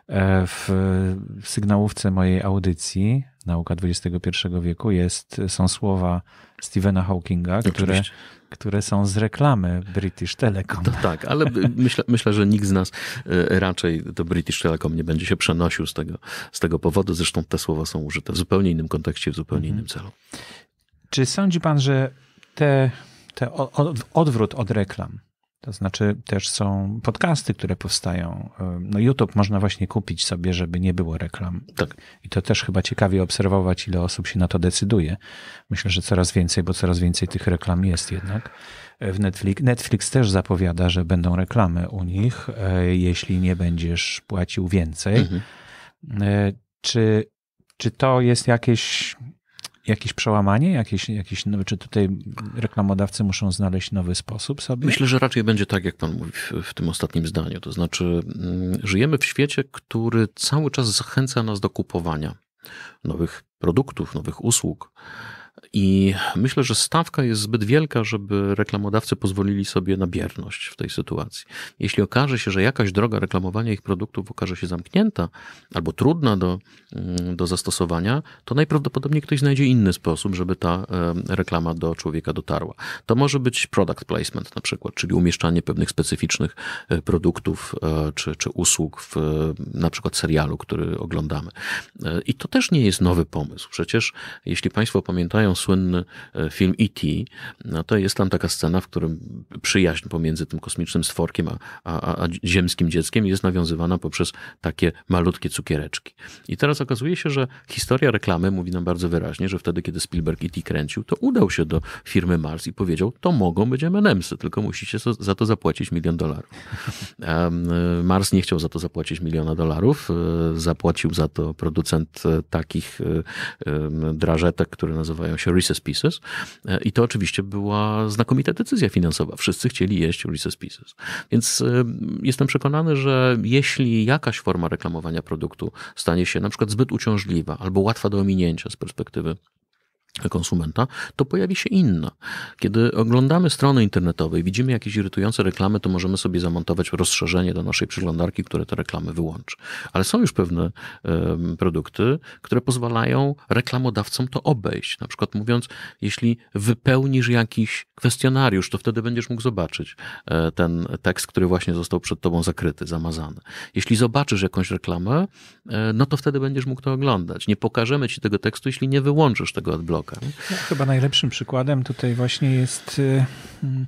e, w sygnałówce mojej audycji Nauka XXI wieku jest, są słowa Stephena Hawkinga, które, które są z reklamy British Telecom. To tak, ale myślę, myślę, że nikt z nas e, raczej do British Telecom nie będzie się przenosił z tego, z tego powodu. Zresztą te słowa są użyte w zupełnie innym kontekście, w zupełnie mhm. innym celu. Czy sądzi pan, że te, te odwrót od reklam, to znaczy też są podcasty, które powstają. No YouTube można właśnie kupić sobie, żeby nie było reklam. Tak. I to też chyba ciekawie obserwować, ile osób się na to decyduje. Myślę, że coraz więcej, bo coraz więcej tych reklam jest jednak. W Netflix, Netflix też zapowiada, że będą reklamy u nich, e, jeśli nie będziesz płacił więcej. Mhm. E, czy, czy to jest jakieś jakieś przełamanie? Jakieś, jakieś, no, czy tutaj reklamodawcy muszą znaleźć nowy sposób sobie? Myślę, że raczej będzie tak, jak pan mówi w, w tym ostatnim zdaniu. To znaczy, mm, żyjemy w świecie, który cały czas zachęca nas do kupowania nowych produktów, nowych usług. I myślę, że stawka jest zbyt wielka, żeby reklamodawcy pozwolili sobie na bierność w tej sytuacji. Jeśli okaże się, że jakaś droga reklamowania ich produktów okaże się zamknięta albo trudna do, mm, do zastosowania, to najprawdopodobniej ktoś znajdzie inny sposób, żeby ta reklama do człowieka dotarła. To może być product placement na przykład, czyli umieszczanie pewnych specyficznych e, produktów e, czy, czy usług w na przykład serialu, który oglądamy. E, I to też nie jest nowy pomysł. Przecież jeśli Państwo pamiętają, pamiętają słynny e, film E.T., no to jest tam taka scena, w którym przyjaźń pomiędzy tym kosmicznym stworkiem a, a, a ziemskim dzieckiem jest nawiązywana poprzez takie malutkie cukiereczki. I teraz okazuje się, że historia reklamy mówi nam bardzo wyraźnie, że wtedy, kiedy Spielberg E.T. kręcił, to udał się do firmy Mars i powiedział, to mogą być M&M'sy, tylko musicie za to zapłacić milion dolarów. E, e, Mars nie chciał za to zapłacić miliona dolarów, zapłacił za to producent takich drażetek, które nazywają się Reese's Pieces e, i to oczywiście była znakomita decyzja finansowa. Wszyscy chcieli jeść Reese's Pieces. Więc e, jestem przekonany, że jeśli jakaś forma reklamowania produktu stanie się na przykład zbyt uciążliwa albo łatwa do ominięcia z perspektywy konsumenta, to pojawi się inna. Kiedy oglądamy strony internetowe i widzimy jakieś irytujące reklamy, to możemy sobie zamontować rozszerzenie do naszej przeglądarki, które te reklamy wyłączy. Ale są już pewne produkty, które pozwalają reklamodawcom to obejść. Na przykład mówiąc, jeśli wypełnisz jakiś kwestionariusz, to wtedy będziesz mógł zobaczyć e, ten tekst, który właśnie został przed tobą zakryty, zamazany. Jeśli zobaczysz jakąś reklamę, e, no to wtedy będziesz mógł to oglądać. Nie pokażemy ci tego tekstu, jeśli nie wyłączysz tego adblock no, chyba najlepszym przykładem tutaj właśnie jest. Y, mm,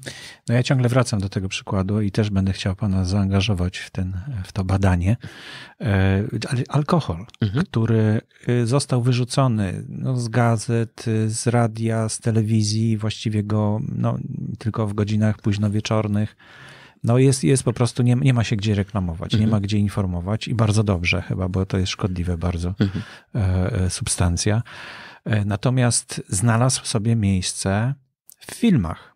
no ja ciągle wracam do tego przykładu i też będę chciał pana zaangażować w, ten, w to badanie. E, alkohol, mhm. który y, został wyrzucony no, z gazet, y, z radia, z telewizji, właściwie go no, tylko w godzinach późno wieczornych. No jest, jest po prostu, nie, nie ma się gdzie reklamować, mhm. nie ma gdzie informować i bardzo dobrze chyba, bo to jest szkodliwe bardzo mhm. E, e, substancja. E, natomiast znalazł sobie miejsce w filmach.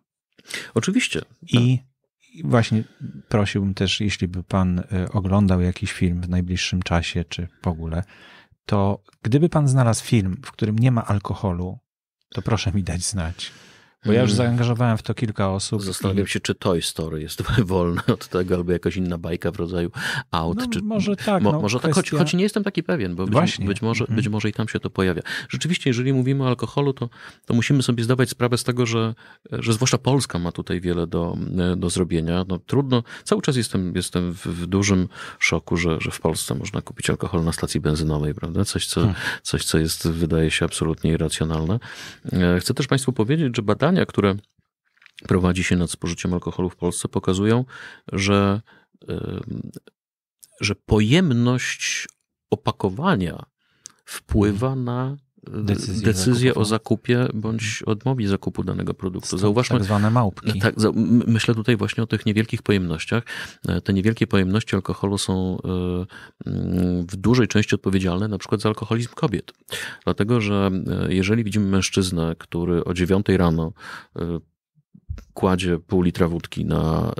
Oczywiście. I tak. właśnie prosiłbym też, jeśli by pan e, oglądał jakiś film w najbliższym czasie, czy w ogóle, to gdyby pan znalazł film, w którym nie ma alkoholu, to proszę mi dać znać. Bo ja już mm. zaangażowałem w to kilka osób. Zastanawiam i... się, czy Toy Story jest wolne od tego, albo jakaś inna bajka w rodzaju Out. No, czy... Może tak. Mo, no, może kwestia... tak choć, choć, nie jestem taki pewien, bo być, być może, mhm. być może i tam się to pojawia. Rzeczywiście, jeżeli mówimy o alkoholu, to, to musimy sobie zdawać sprawę z tego, że, że zwłaszcza Polska ma tutaj wiele do, do zrobienia. No, trudno, cały czas jestem, jestem w, w dużym szoku, że, że w Polsce można kupić alkohol na stacji benzynowej, prawda? Coś, co, hmm. coś, co jest, wydaje się, absolutnie irracjonalne. E, chcę też Państwu powiedzieć, że badania badania, które prowadzi się nad spożyciem alkoholu w Polsce, pokazują, że, że pojemność opakowania wpływa na decyzję, decyzję o no. zakupie bądź odmowie zakupu danego produktu. Zauważmy, tak zwane małpki. No tak, myślę tutaj właśnie o tych niewielkich pojemnościach. E, te niewielkie pojemności alkoholu są e, w dużej części odpowiedzialne na przykład za alkoholizm kobiet. Dlatego, że e, jeżeli widzimy mężczyznę, który o dziewiątej rano kładzie pół litra wódki na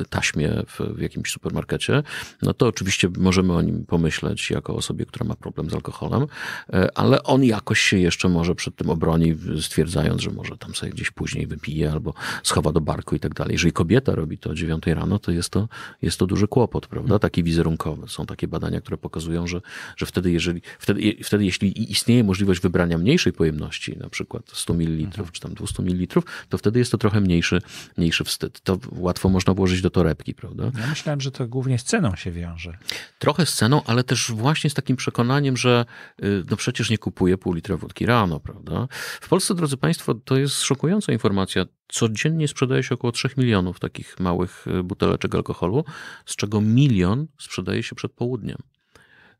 e, taśmie w, jakimś supermarkecie, no to oczywiście możemy o nim pomyśleć jako osobie, która ma problem z alkoholem, e, ale on jakoś się jeszcze może przed tym obroni, stwierdzając, że może tam sobie gdzieś później wypije albo schowa do barku i tak dalej. Jeżeli kobieta robi to o dziewiątej rano, to jest to, jest to duży kłopot, prawda? Hmm. Taki wizerunkowy. Są takie badania, które pokazują, że, że wtedy, jeżeli, wtedy, wtedy jeśli istnieje możliwość wybrania mniejszej pojemności, na przykład 100 ml hmm. czy tam 200 ml, to wtedy jest to trochę mniejszy, mniejszy wstyd. To łatwo można włożyć do torebki, prawda? Ja myślałem, że to głównie z ceną się wiąże. Trochę z ceną, ale też właśnie z takim przekonaniem, że y, no przecież nie kupuję pół litra wódki rano, prawda? W Polsce, drodzy Państwo, to jest szokująca informacja. Codziennie sprzedaje się około 3 milionów takich małych y, buteleczek alkoholu, z czego milion sprzedaje się przed południem.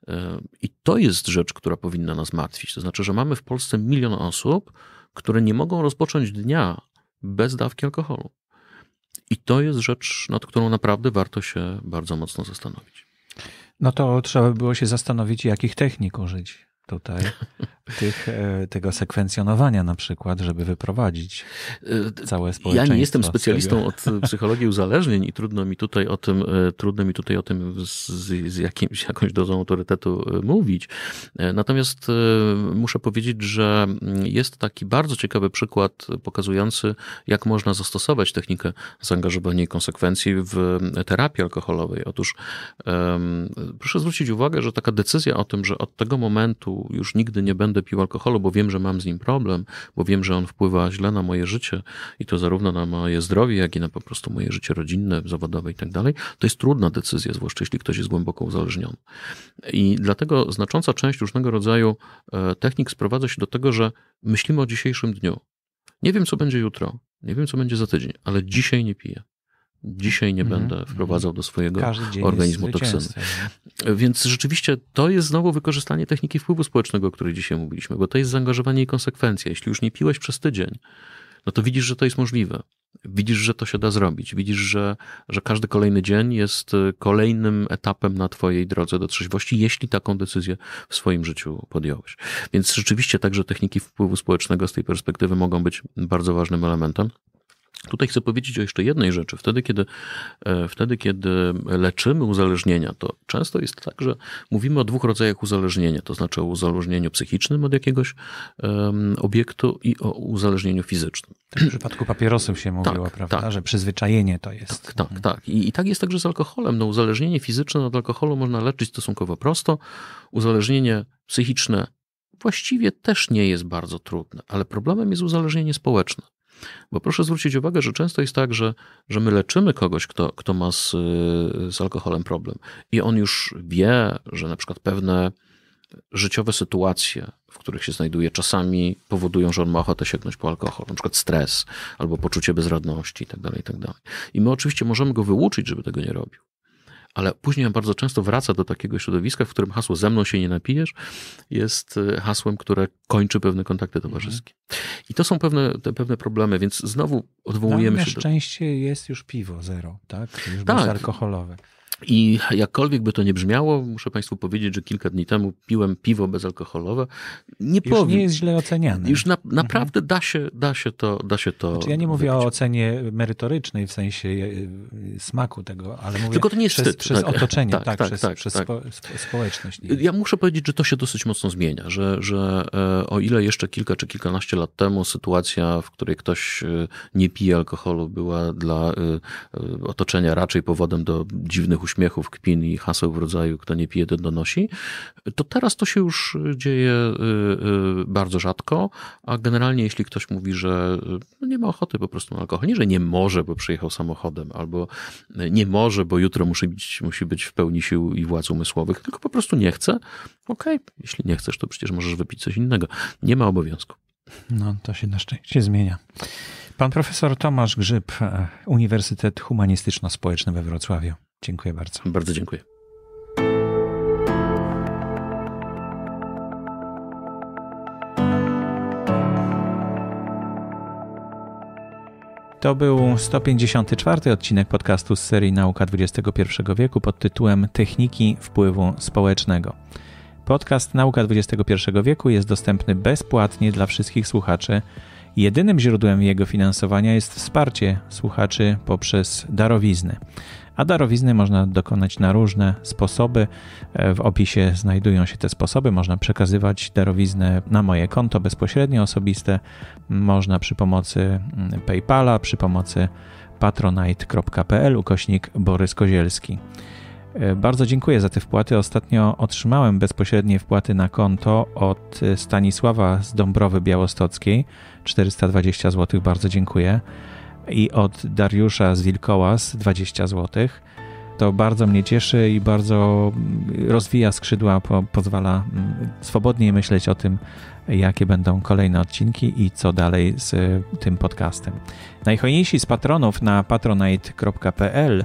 Y, I to jest rzecz, która powinna nas martwić. To znaczy, że mamy w Polsce milion osób, które nie mogą rozpocząć dnia bez dawki alkoholu. I to jest rzecz, nad którą naprawdę warto się bardzo mocno zastanowić. No to trzeba by było się zastanowić, jakich technik użyć tutaj tych, e, tego sekwencjonowania na przykład, żeby wyprowadzić e, całe społeczeństwo. Ja nie jestem specjalistą od psychologii uzależnień i trudno mi tutaj o tym, e, trudno mi tutaj o tym z, z jakimś, jakąś dozą autorytetu mówić. Natomiast muszę powiedzieć, że mm, jest taki bardzo ciekawy przykład pokazujący, jak można zastosować technikę zaangażowania i konsekwencji w terapii alkoholowej. Otóż proszę zwrócić uwagę, że taka decyzja o tym, że od tego momentu już nigdy nie będę pił alkoholu, bo wiem, że mam z nim problem, bo wiem, że on wpływa źle na moje życie i to zarówno na moje zdrowie, jak i na po prostu moje życie rodzinne, zawodowe i tak dalej, to jest trudna decyzja, zwłaszcza jeśli ktoś jest głęboko uzależniony. I dlatego znacząca część różnego rodzaju e, technik sprowadza się do tego, że myślimy o dzisiejszym dniu. Nie wiem, co będzie jutro, nie wiem, co będzie za tydzień, ale dzisiaj nie piję. Dzisiaj nie mm -hmm. będę mhm. wprowadzał do swojego organizmu toksyny. Więc rzeczywiście to jest znowu wykorzystanie techniki wpływu społecznego, o której dzisiaj mówiliśmy, bo to jest zaangażowanie i konsekwencja. Jeśli już nie piłeś przez tydzień, no to widzisz, że to jest możliwe. Widzisz, że to się da zrobić. Widzisz, że, że każdy kolejny dzień jest y, kolejnym etapem na Twojej drodze do trzeźwości, jeśli taką decyzję w swoim życiu podjąłeś. Więc rzeczywiście także techniki wpływu społecznego z tej perspektywy mogą być bardzo ważnym elementem. Tutaj chcę powiedzieć o jeszcze jednej rzeczy. Wtedy kiedy, e, wtedy, kiedy leczymy uzależnienia, to często jest tak, że mówimy o dwóch rodzajach uzależnienia, to znaczy o uzależnieniu psychicznym od jakiegoś um, obiektu i o uzależnieniu fizycznym. W przypadku papierosów się mówiło, tak, prawda, tak. że przyzwyczajenie to jest. Tak, tak, mhm. tak. I, I, tak jest także z alkoholem. No, uzależnienie fizyczne od alkoholu można leczyć stosunkowo prosto. Uzależnienie psychiczne właściwie też nie jest bardzo trudne, ale problemem jest uzależnienie społeczne. Bo proszę zwrócić uwagę, że często jest tak, że, że my leczymy kogoś, kto, kto ma z, z alkoholem problem i on już wie, że na przykład pewne życiowe sytuacje, w których się znajduje, czasami powodują, że on ma ochotę sięgnąć po alkohol, na przykład stres albo poczucie bezradności itd. Tak itd. Tak I my oczywiście możemy go wyuczyć, żeby tego nie robił ale później on bardzo często wraca do takiego środowiska, w którym hasło ze mną się nie napijesz jest e, hasłem, które kończy pewne kontakty mhm. towarzyskie. I to są pewne, te, pewne problemy, więc znowu odwołujemy się do... szczęście jest już piwo zero, tak? Już tak. alkoholowe. I jakkolwiek by to nie brzmiało, muszę Państwu powiedzieć, że kilka dni temu piłem piwo bezalkoholowe. Nie już powiem. nie jest źle oceniane. Już na, mhm. naprawdę mhm. da, się, da się to. Da się to znaczy ja nie mówię wypić. o ocenie merytorycznej w sensie e, smaku tego, ale mówię Tylko to nie jest przez, przez tak, otoczenie, tak, tak, tak przez, tak, przez tak. spo, społeczność. Ja muszę powiedzieć, że to się dosyć mocno zmienia, że, że e, o ile jeszcze kilka czy kilkanaście lat temu sytuacja, w której ktoś e, nie pije alkoholu, była dla otoczenia raczej powodem do dziwnych uśmiechów, kpin i haseł w rodzaju kto nie pije, ten donosi, to teraz to się już dzieje y, y, bardzo rzadko, a generalnie jeśli ktoś mówi, że y, no nie ma ochoty po prostu na alkohol, nie, że nie może, bo przyjechał samochodem, albo nie może, bo jutro musi być, musi być w pełni sił i władz umysłowych, tylko po prostu nie chce, okej, okay, jeśli nie chcesz, to przecież możesz wypić coś innego. Nie ma obowiązku. No, to się na szczęście zmienia. Pan profesor Tomasz Grzyb, Uniwersytet Humanistyczno-Społeczny we Wrocławiu. Dziękuję bardzo. Bardzo dziękuję. To był 154 odcinek podcastu z serii Nauka XXI wieku pod tytułem Techniki wpływu społecznego. Podcast Nauka XXI wieku jest dostępny bezpłatnie dla wszystkich słuchaczy. Jedynym źródłem jego finansowania jest wsparcie słuchaczy poprzez darowizny a darowizny można dokonać na różne sposoby. E, w opisie znajdują się te sposoby. Można przekazywać darowiznę na moje konto bezpośrednio osobiste, można przy pomocy mm, PayPala, przy pomocy patronite.pl ukośnik Borys Kozielski. E, bardzo dziękuję za te wpłaty. Ostatnio otrzymałem bezpośrednie wpłaty na konto od e, Stanisława z Dąbrowy Białostockiej. 420 zł, bardzo dziękuję i od Dariusza z Wilkołas 20 zł. To bardzo mnie cieszy i bardzo rozwija skrzydła, po, pozwala mm, swobodniej myśleć o tym, jakie będą kolejne odcinki i co dalej z y, tym podcastem. Najhojniejsi z patronów na patronite.pl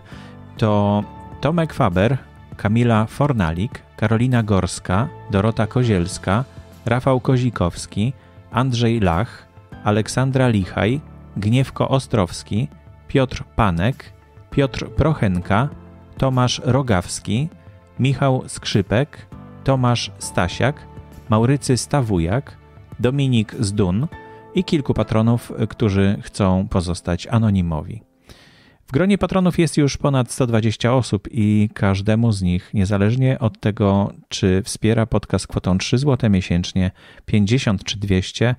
to Tomek Faber, Kamila Fornalik, Karolina Gorska, Dorota Kozielska, Rafał Kozikowski, Andrzej Lach, Aleksandra Lichaj, Gniewko Ostrowski, Piotr Panek, Piotr Prochenka, Tomasz Rogawski, Michał Skrzypek, Tomasz Stasiak, Maurycy Stawujak, Dominik Zdun i kilku patronów, którzy chcą pozostać anonimowi. W gronie patronów jest już ponad 120 osób i każdemu z nich, niezależnie od tego, czy wspiera podcast kwotą 3 zł miesięcznie, 50 czy 200,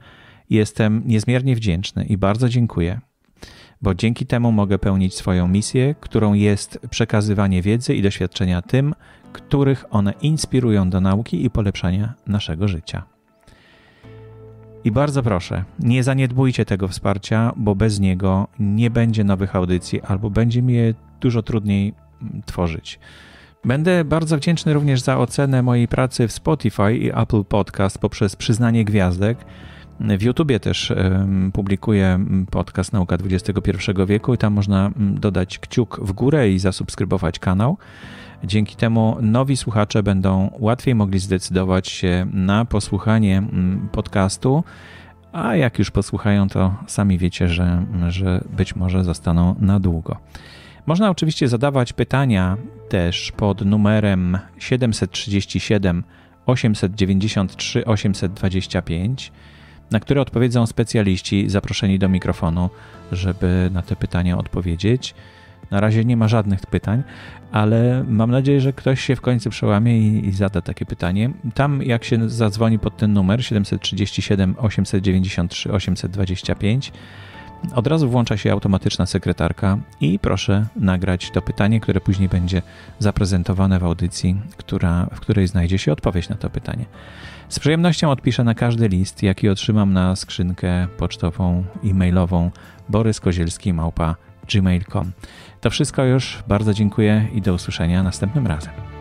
Jestem niezmiernie wdzięczny i bardzo dziękuję, bo dzięki temu mogę pełnić swoją misję, którą jest przekazywanie wiedzy i doświadczenia tym, których one inspirują do nauki i polepszania naszego życia. I bardzo proszę, nie zaniedbujcie tego wsparcia, bo bez niego nie będzie nowych audycji albo będzie mi je dużo trudniej mm, tworzyć. Będę bardzo wdzięczny również za ocenę mojej pracy w Spotify i Apple Podcast poprzez przyznanie gwiazdek w YouTubie też publikuję podcast Nauka XXI wieku i tam można dodać kciuk w górę i zasubskrybować kanał. Dzięki temu nowi słuchacze będą łatwiej mogli zdecydować się na posłuchanie podcastu. A jak już posłuchają, to sami wiecie, że, że być może zostaną na długo. Można oczywiście zadawać pytania też pod numerem 737 893 825 na które odpowiedzą specjaliści zaproszeni do mikrofonu, żeby na te pytania odpowiedzieć. Na razie nie ma żadnych pytań, ale mam nadzieję, że ktoś się w końcu przełamie i, i, zada takie pytanie. Tam, jak się zadzwoni pod ten numer 737 893 825, od razu włącza się automatyczna sekretarka i proszę nagrać to pytanie, które później będzie zaprezentowane w audycji, która, w której znajdzie się odpowiedź na to pytanie. Z przyjemnością odpiszę na każdy list, jaki otrzymam na skrzynkę pocztową, e-mailową boryskozielski.gmail.com. To wszystko już. Bardzo dziękuję i do usłyszenia następnym razem.